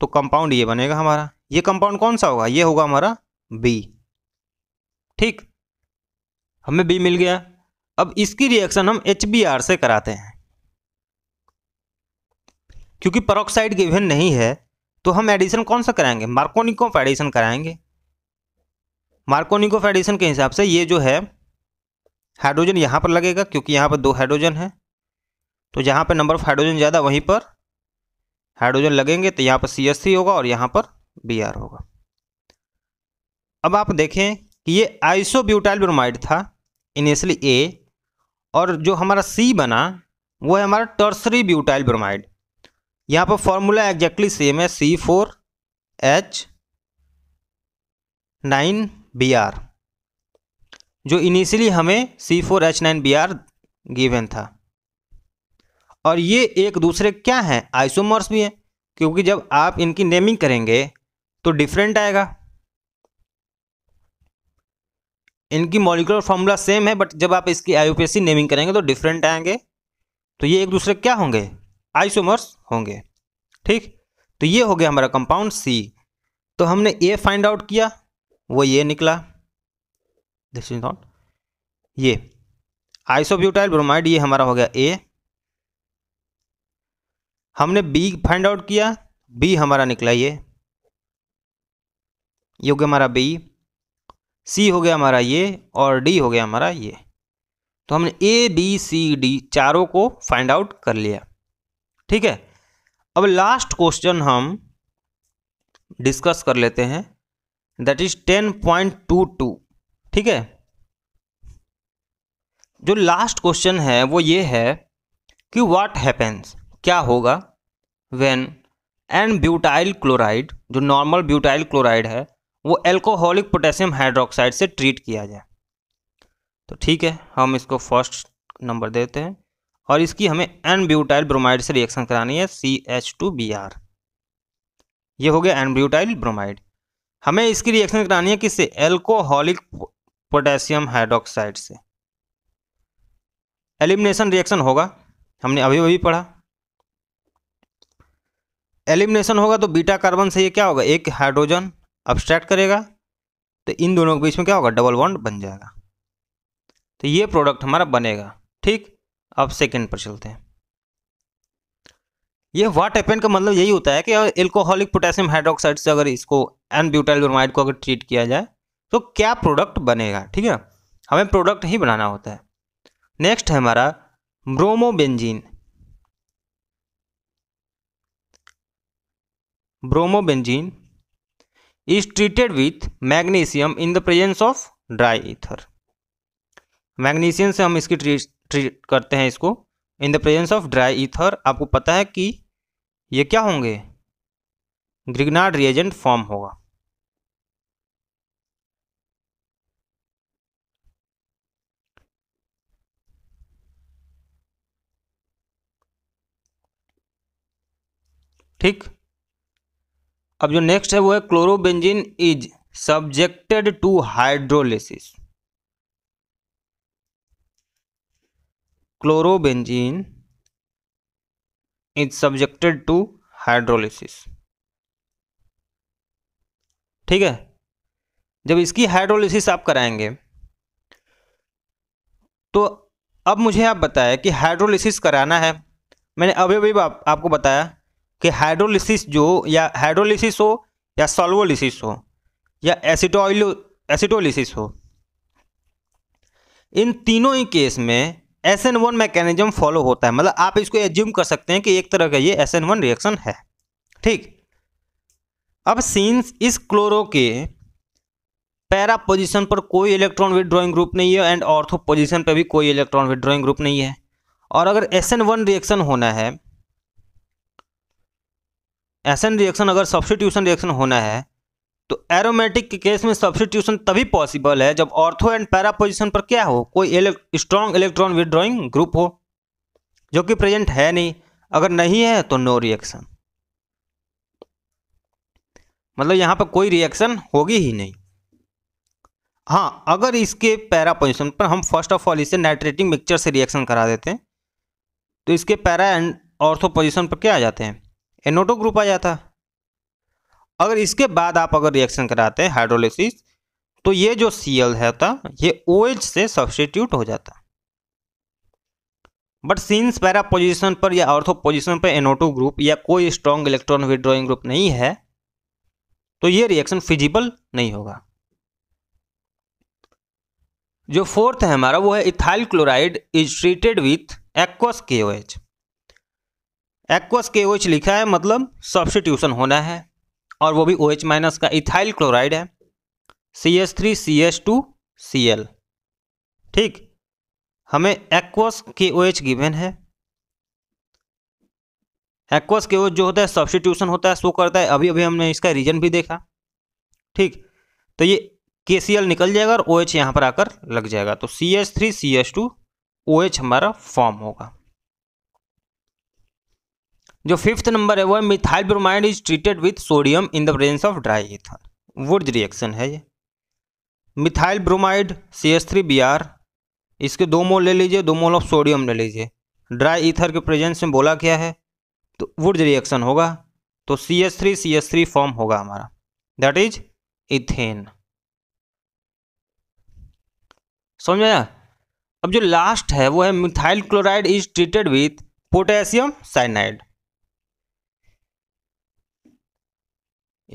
तो कंपाउंड ये बनेगा हमारा ये कंपाउंड कौन सा होगा ये होगा हमारा बी ठीक हमें बी मिल गया अब इसकी रिएक्शन हम एच से कराते हैं क्योंकि परोक्साइड गिवन नहीं है तो हम एडिशन कौन सा कराएंगे मार्कोनिक ऑफ एडिशन कराएंगे मार्कोनिक ऑफ एडिशन के हिसाब से ये जो है हाइड्रोजन यहाँ पर लगेगा क्योंकि यहाँ पर दो हाइड्रोजन है तो जहाँ पर नंबर ऑफ हाइड्रोजन ज़्यादा वहीं पर हाइड्रोजन लगेंगे तो यहाँ पर सी होगा और यहाँ पर बी होगा अब आप देखें कि ये आइसोब्यूटाइल ब्रोमाइड था इनिशियली ए और जो हमारा सी बना वो है हमारा टर्सरी ब्यूटाइल ब्रोमाइड यहाँ पर फॉर्मूला एग्जैक्टली सेम है C four H nine B R जो इनिशियली हमें C four H nine B R given था और ये एक दूसरे क्या हैं आइसोमर्स भी हैं क्योंकि जब आप इनकी नेमिंग करेंगे तो डिफरेंट आएगा इनकी मॉलिकुलर फॉर्मूला सेम है बट जब आप इसकी आईयूपीएससी नेमिंग करेंगे तो डिफरेंट आएंगे तो ये एक दूसरे क्या होंगे आइसोमर्स होंगे ठीक तो ये हो गया हमारा कंपाउंड सी तो हमने ए फाइंड आउट किया वो ये निकला दिस इज नॉट ये आइसोब्यूटाइल ब्रोमाइड ये हमारा हो गया ए हमने बी फाइंड आउट किया बी हमारा निकला ये ये हो गया हमारा बी सी हो गया हमारा ये और डी हो गया हमारा ये तो हमने ए बी सी डी चारों को फाइंड आउट कर लिया ठीक है अब लास्ट क्वेश्चन हम डिस्कस कर लेते हैं that is ten point two two ठीक है जो लास्ट क्वेश्चन है वो ये है कि व्हाट हैपेंस क्या होगा व्हेन एन ब्यूटाइल क्लोराइड जो नॉर्मल ब्यूटाइल क्लोराइड है वो एल्कोहलिक पोटेशियम हाइड्रोक्साइड से ट्रीट किया जाए तो ठीक है हम इसको फर्स्ट नंबर देते हैं और इसकी हमें एन ब्यूटाइल ब्रोमाइड से रिएक्शन करानी है C H two B R ये हो गया एन ब्यूटाइल ब्रोमाइड हमें इसकी रिएक्शन करानी है किससे एल्कोहलिक पोटेशियम हाइड्रोक्साइड से एलिमिनेशन रिएक्शन होगा हमने अभी अभी पढ़ा एलिमिनेशन होगा तो बीटा कार्बन से ये क्या होगा एक हाइड्रोजन अब्स्ट्रैक्ट करेगा तो इन दोनों के बीच में क्या होगा डबल बॉन्ड बन जाएगा तो ये प्रोडक्ट हमारा बनेगा ठीक अब सेकंड पर चलते हैं ये वाट एपेन का मतलब यही होता है कि एल्कोहलिक पोटेशियम हाइड्रोक्साइड से अगर इसको एन ब्यूटाइल ब्रोमाइड को अगर ट्रीट किया जाए तो क्या प्रोडक्ट बनेगा ठीक है हमें प्रोडक्ट ही बनाना होता है नेक्स्ट है हमारा bromobenzene bromobenzene is treated with magnesium in the presence of dry ether magnesium से हम इसकी ट्रीट ट्रीट करते हैं इसको in the presence of dry ether आपको पता है कि ये क्या होंगे ग्रिगनाड रिएजेंट फॉर्म होगा ठीक अब जो नेक्स्ट है वो है chlorobenzene is subjected to hydrolysis chlorobenzene is subjected to hydrolysis ठीक है जब इसकी हाइड्रोलिसिस आप कराएंगे तो अब मुझे आप बताएं कि हाइड्रोलिसिस कराना है मैंने अभी अभी आप, आपको बताया कि हाइड्रोलिसिस जो या हाइड्रोलिसिस हो या सॉल्वोलिसिस हो या एसिडोइलो एसिटोलिसिस हो इन तीनों ही केस में S N one mechanism follow होता है मतलब आप इसको एज्यूम कर सकते हैं कि एक तरह का ये एस एन वन रिएक्शन है ठीक अब सीन्स इस क्लोरो के पैरा पोजिशन पर कोई इलेक्ट्रॉन विदड्रॉइंग ग्रुप नहीं है एंड ऑर्थो पोजिशन पर भी कोई इलेक्ट्रॉन विदड्रॉइंग ग्रुप नहीं है और अगर एस एन वन रिएक्शन होना है एसन रिएक्शन अगर सब्सिट्यूशन रिएक्शन होना है तो एरोमेटिक के केस में सब्सिट्यूशन तभी पॉसिबल है जब ऑर्थो एंड पैरा पोजिशन पर क्या हो कोई स्ट्रॉन्ग इलेक्ट्रॉन विदड्रॉइंग ग्रुप हो जो कि प्रेजेंट है नहीं अगर नहीं है तो नो रिएक्शन मतलब यहाँ पर कोई रिएक्शन होगी ही नहीं हाँ अगर इसके पैरा पोजिशन पर हम फर्स्ट ऑफ ऑल इसे नाइट्रेटिंग मिक्सचर से रिएक्शन करा देते हैं तो इसके पैरा एंड ऑर्थो पोजिशन पर क्या आ जाते हैं एनोटो ग्रुप आ जाता अगर इसके बाद आप अगर रिएक्शन कराते हैं हाइड्रोलिसिस तो ये जो सी एल था ये ओ OH से सब्सटीट्यूट हो जाता बट सिंस पैरा पोजिशन पर या ऑर्थो पोजिशन पर एनोटो ग्रुप या कोई स्ट्रॉन्ग इलेक्ट्रॉन विड्रॉइंग ग्रुप नहीं है तो ये रिएक्शन फिजिबल नहीं होगा जो फोर्थ है हमारा वो है ethyl chloride is treated with aqueous K O H aqueous K ओ लिखा है मतलब सब्सिट्यूशन होना है और वो भी ओ OH माइनस का इथाइल क्लोराइड है C S three C S two C L ठीक हमें aqueous K O OH given है एक्वस के ओ जो होता है सब्सिट्यूशन होता है शो करता है अभी अभी हमने इसका रीजन भी देखा ठीक तो ये के सी एल निकल जाएगा और ओ OH एच यहाँ पर आकर लग जाएगा तो C H three C S two O H हमारा फॉर्म होगा जो फिफ्थ नंबर है वो है methyl bromide is treated with sodium in the presence of dry ether वुड रिएक्शन है ये methyl bromide C S three B R इसके दो मोल ले लीजिए दो मोल ऑफ सोडियम ले लीजिए ड्राई ईथर के प्रेजेंस में बोला क्या है तो वुड रिएक्शन होगा तो C S three C S three form होगा हमारा दैट इज इथेन समझ आया अब जो लास्ट है वो है methyl chloride is treated with potassium cyanide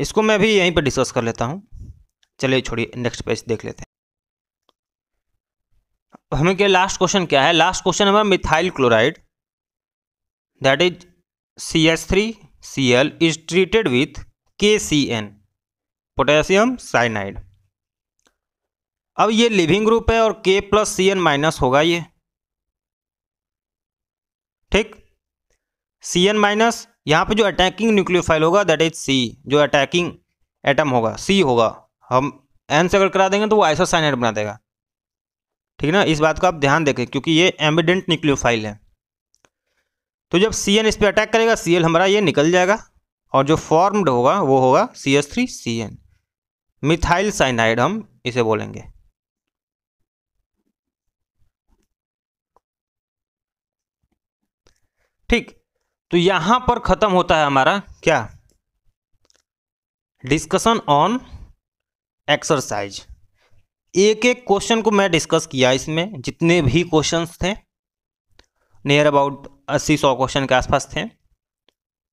इसको मैं भी यहीं पर डिस्कस कर लेता हूँ चलिए छोड़िए नेक्स्ट पेज देख लेते हैं हमें क्या लास्ट क्वेश्चन क्या है लास्ट क्वेश्चन हमारा methyl chloride that is C S three C L is treated with K C N potassium cyanide अब ये लिविंग ग्रुप है और के प्लस सी एन माइनस होगा ये ठीक सी एन माइनस यहाँ पे जो अटैकिंग न्यूक्लियोफाइल होगा दैट इज सी जो अटैकिंग एटम होगा सी होगा हम एन से अगर करा देंगे तो वो आइसो साइनाइड बना देगा ठीक है ना इस बात का आप ध्यान देखें क्योंकि ये एम्बिडेंट न्यूक्लियोफाइल है तो जब सी एन इस पर अटैक करेगा सी एल हमारा ये निकल जाएगा और जो फॉर्म्ड होगा वो होगा C S three C N methyl cyanide हम इसे बोलेंगे ठीक तो यहाँ पर ख़त्म होता है हमारा क्या डिस्कशन ऑन एक्सरसाइज एक एक क्वेश्चन को मैं डिस्कस किया इसमें जितने भी क्वेश्चंस थे नियर अबाउट अस्सी सौ क्वेश्चन के आसपास थे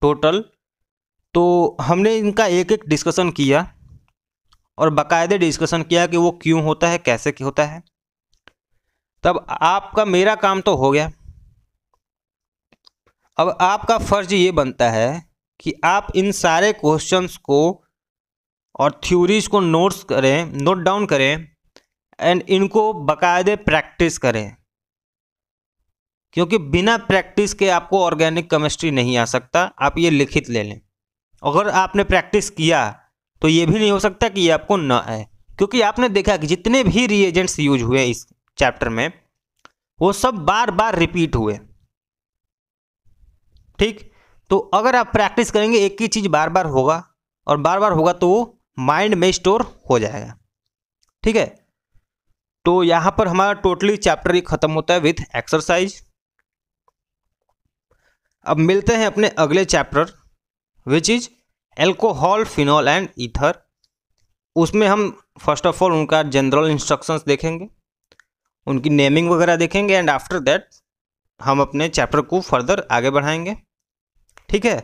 टोटल तो हमने इनका एक एक डिस्कशन किया और बाकायदे डिस्कशन किया कि वो क्यों होता है कैसे होता है तब आपका मेरा काम तो हो गया अब आपका फर्ज ये बनता है कि आप इन सारे क्वेश्चंस को और थ्योरीज को नोट्स करें नोट डाउन करें एंड इनको बाकायदे प्रैक्टिस करें क्योंकि बिना प्रैक्टिस के आपको ऑर्गेनिक केमिस्ट्री नहीं आ सकता आप ये लिखित ले लें अगर आपने प्रैक्टिस किया तो ये भी नहीं हो सकता कि ये आपको ना आए क्योंकि आपने देखा कि जितने भी रिएजेंट्स यूज हुए इस चैप्टर में वो सब बार बार रिपीट हुए ठीक तो अगर आप प्रैक्टिस करेंगे एक ही चीज़ बार बार होगा और बार बार होगा तो वो माइंड में स्टोर हो जाएगा ठीक है तो यहाँ पर हमारा टोटली चैप्टर ही ख़त्म होता है विथ एक्सरसाइज अब मिलते हैं अपने अगले chapter which is alcohol phenol and ether उसमें हम फर्स्ट ऑफ ऑल उनका जनरल इंस्ट्रक्शंस देखेंगे उनकी नेमिंग वगैरह देखेंगे एंड आफ्टर दैट हम अपने चैप्टर को फर्दर आगे बढ़ाएंगे ठीक है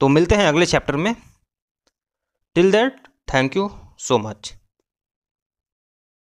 तो मिलते हैं अगले चैप्टर में till that thank you so much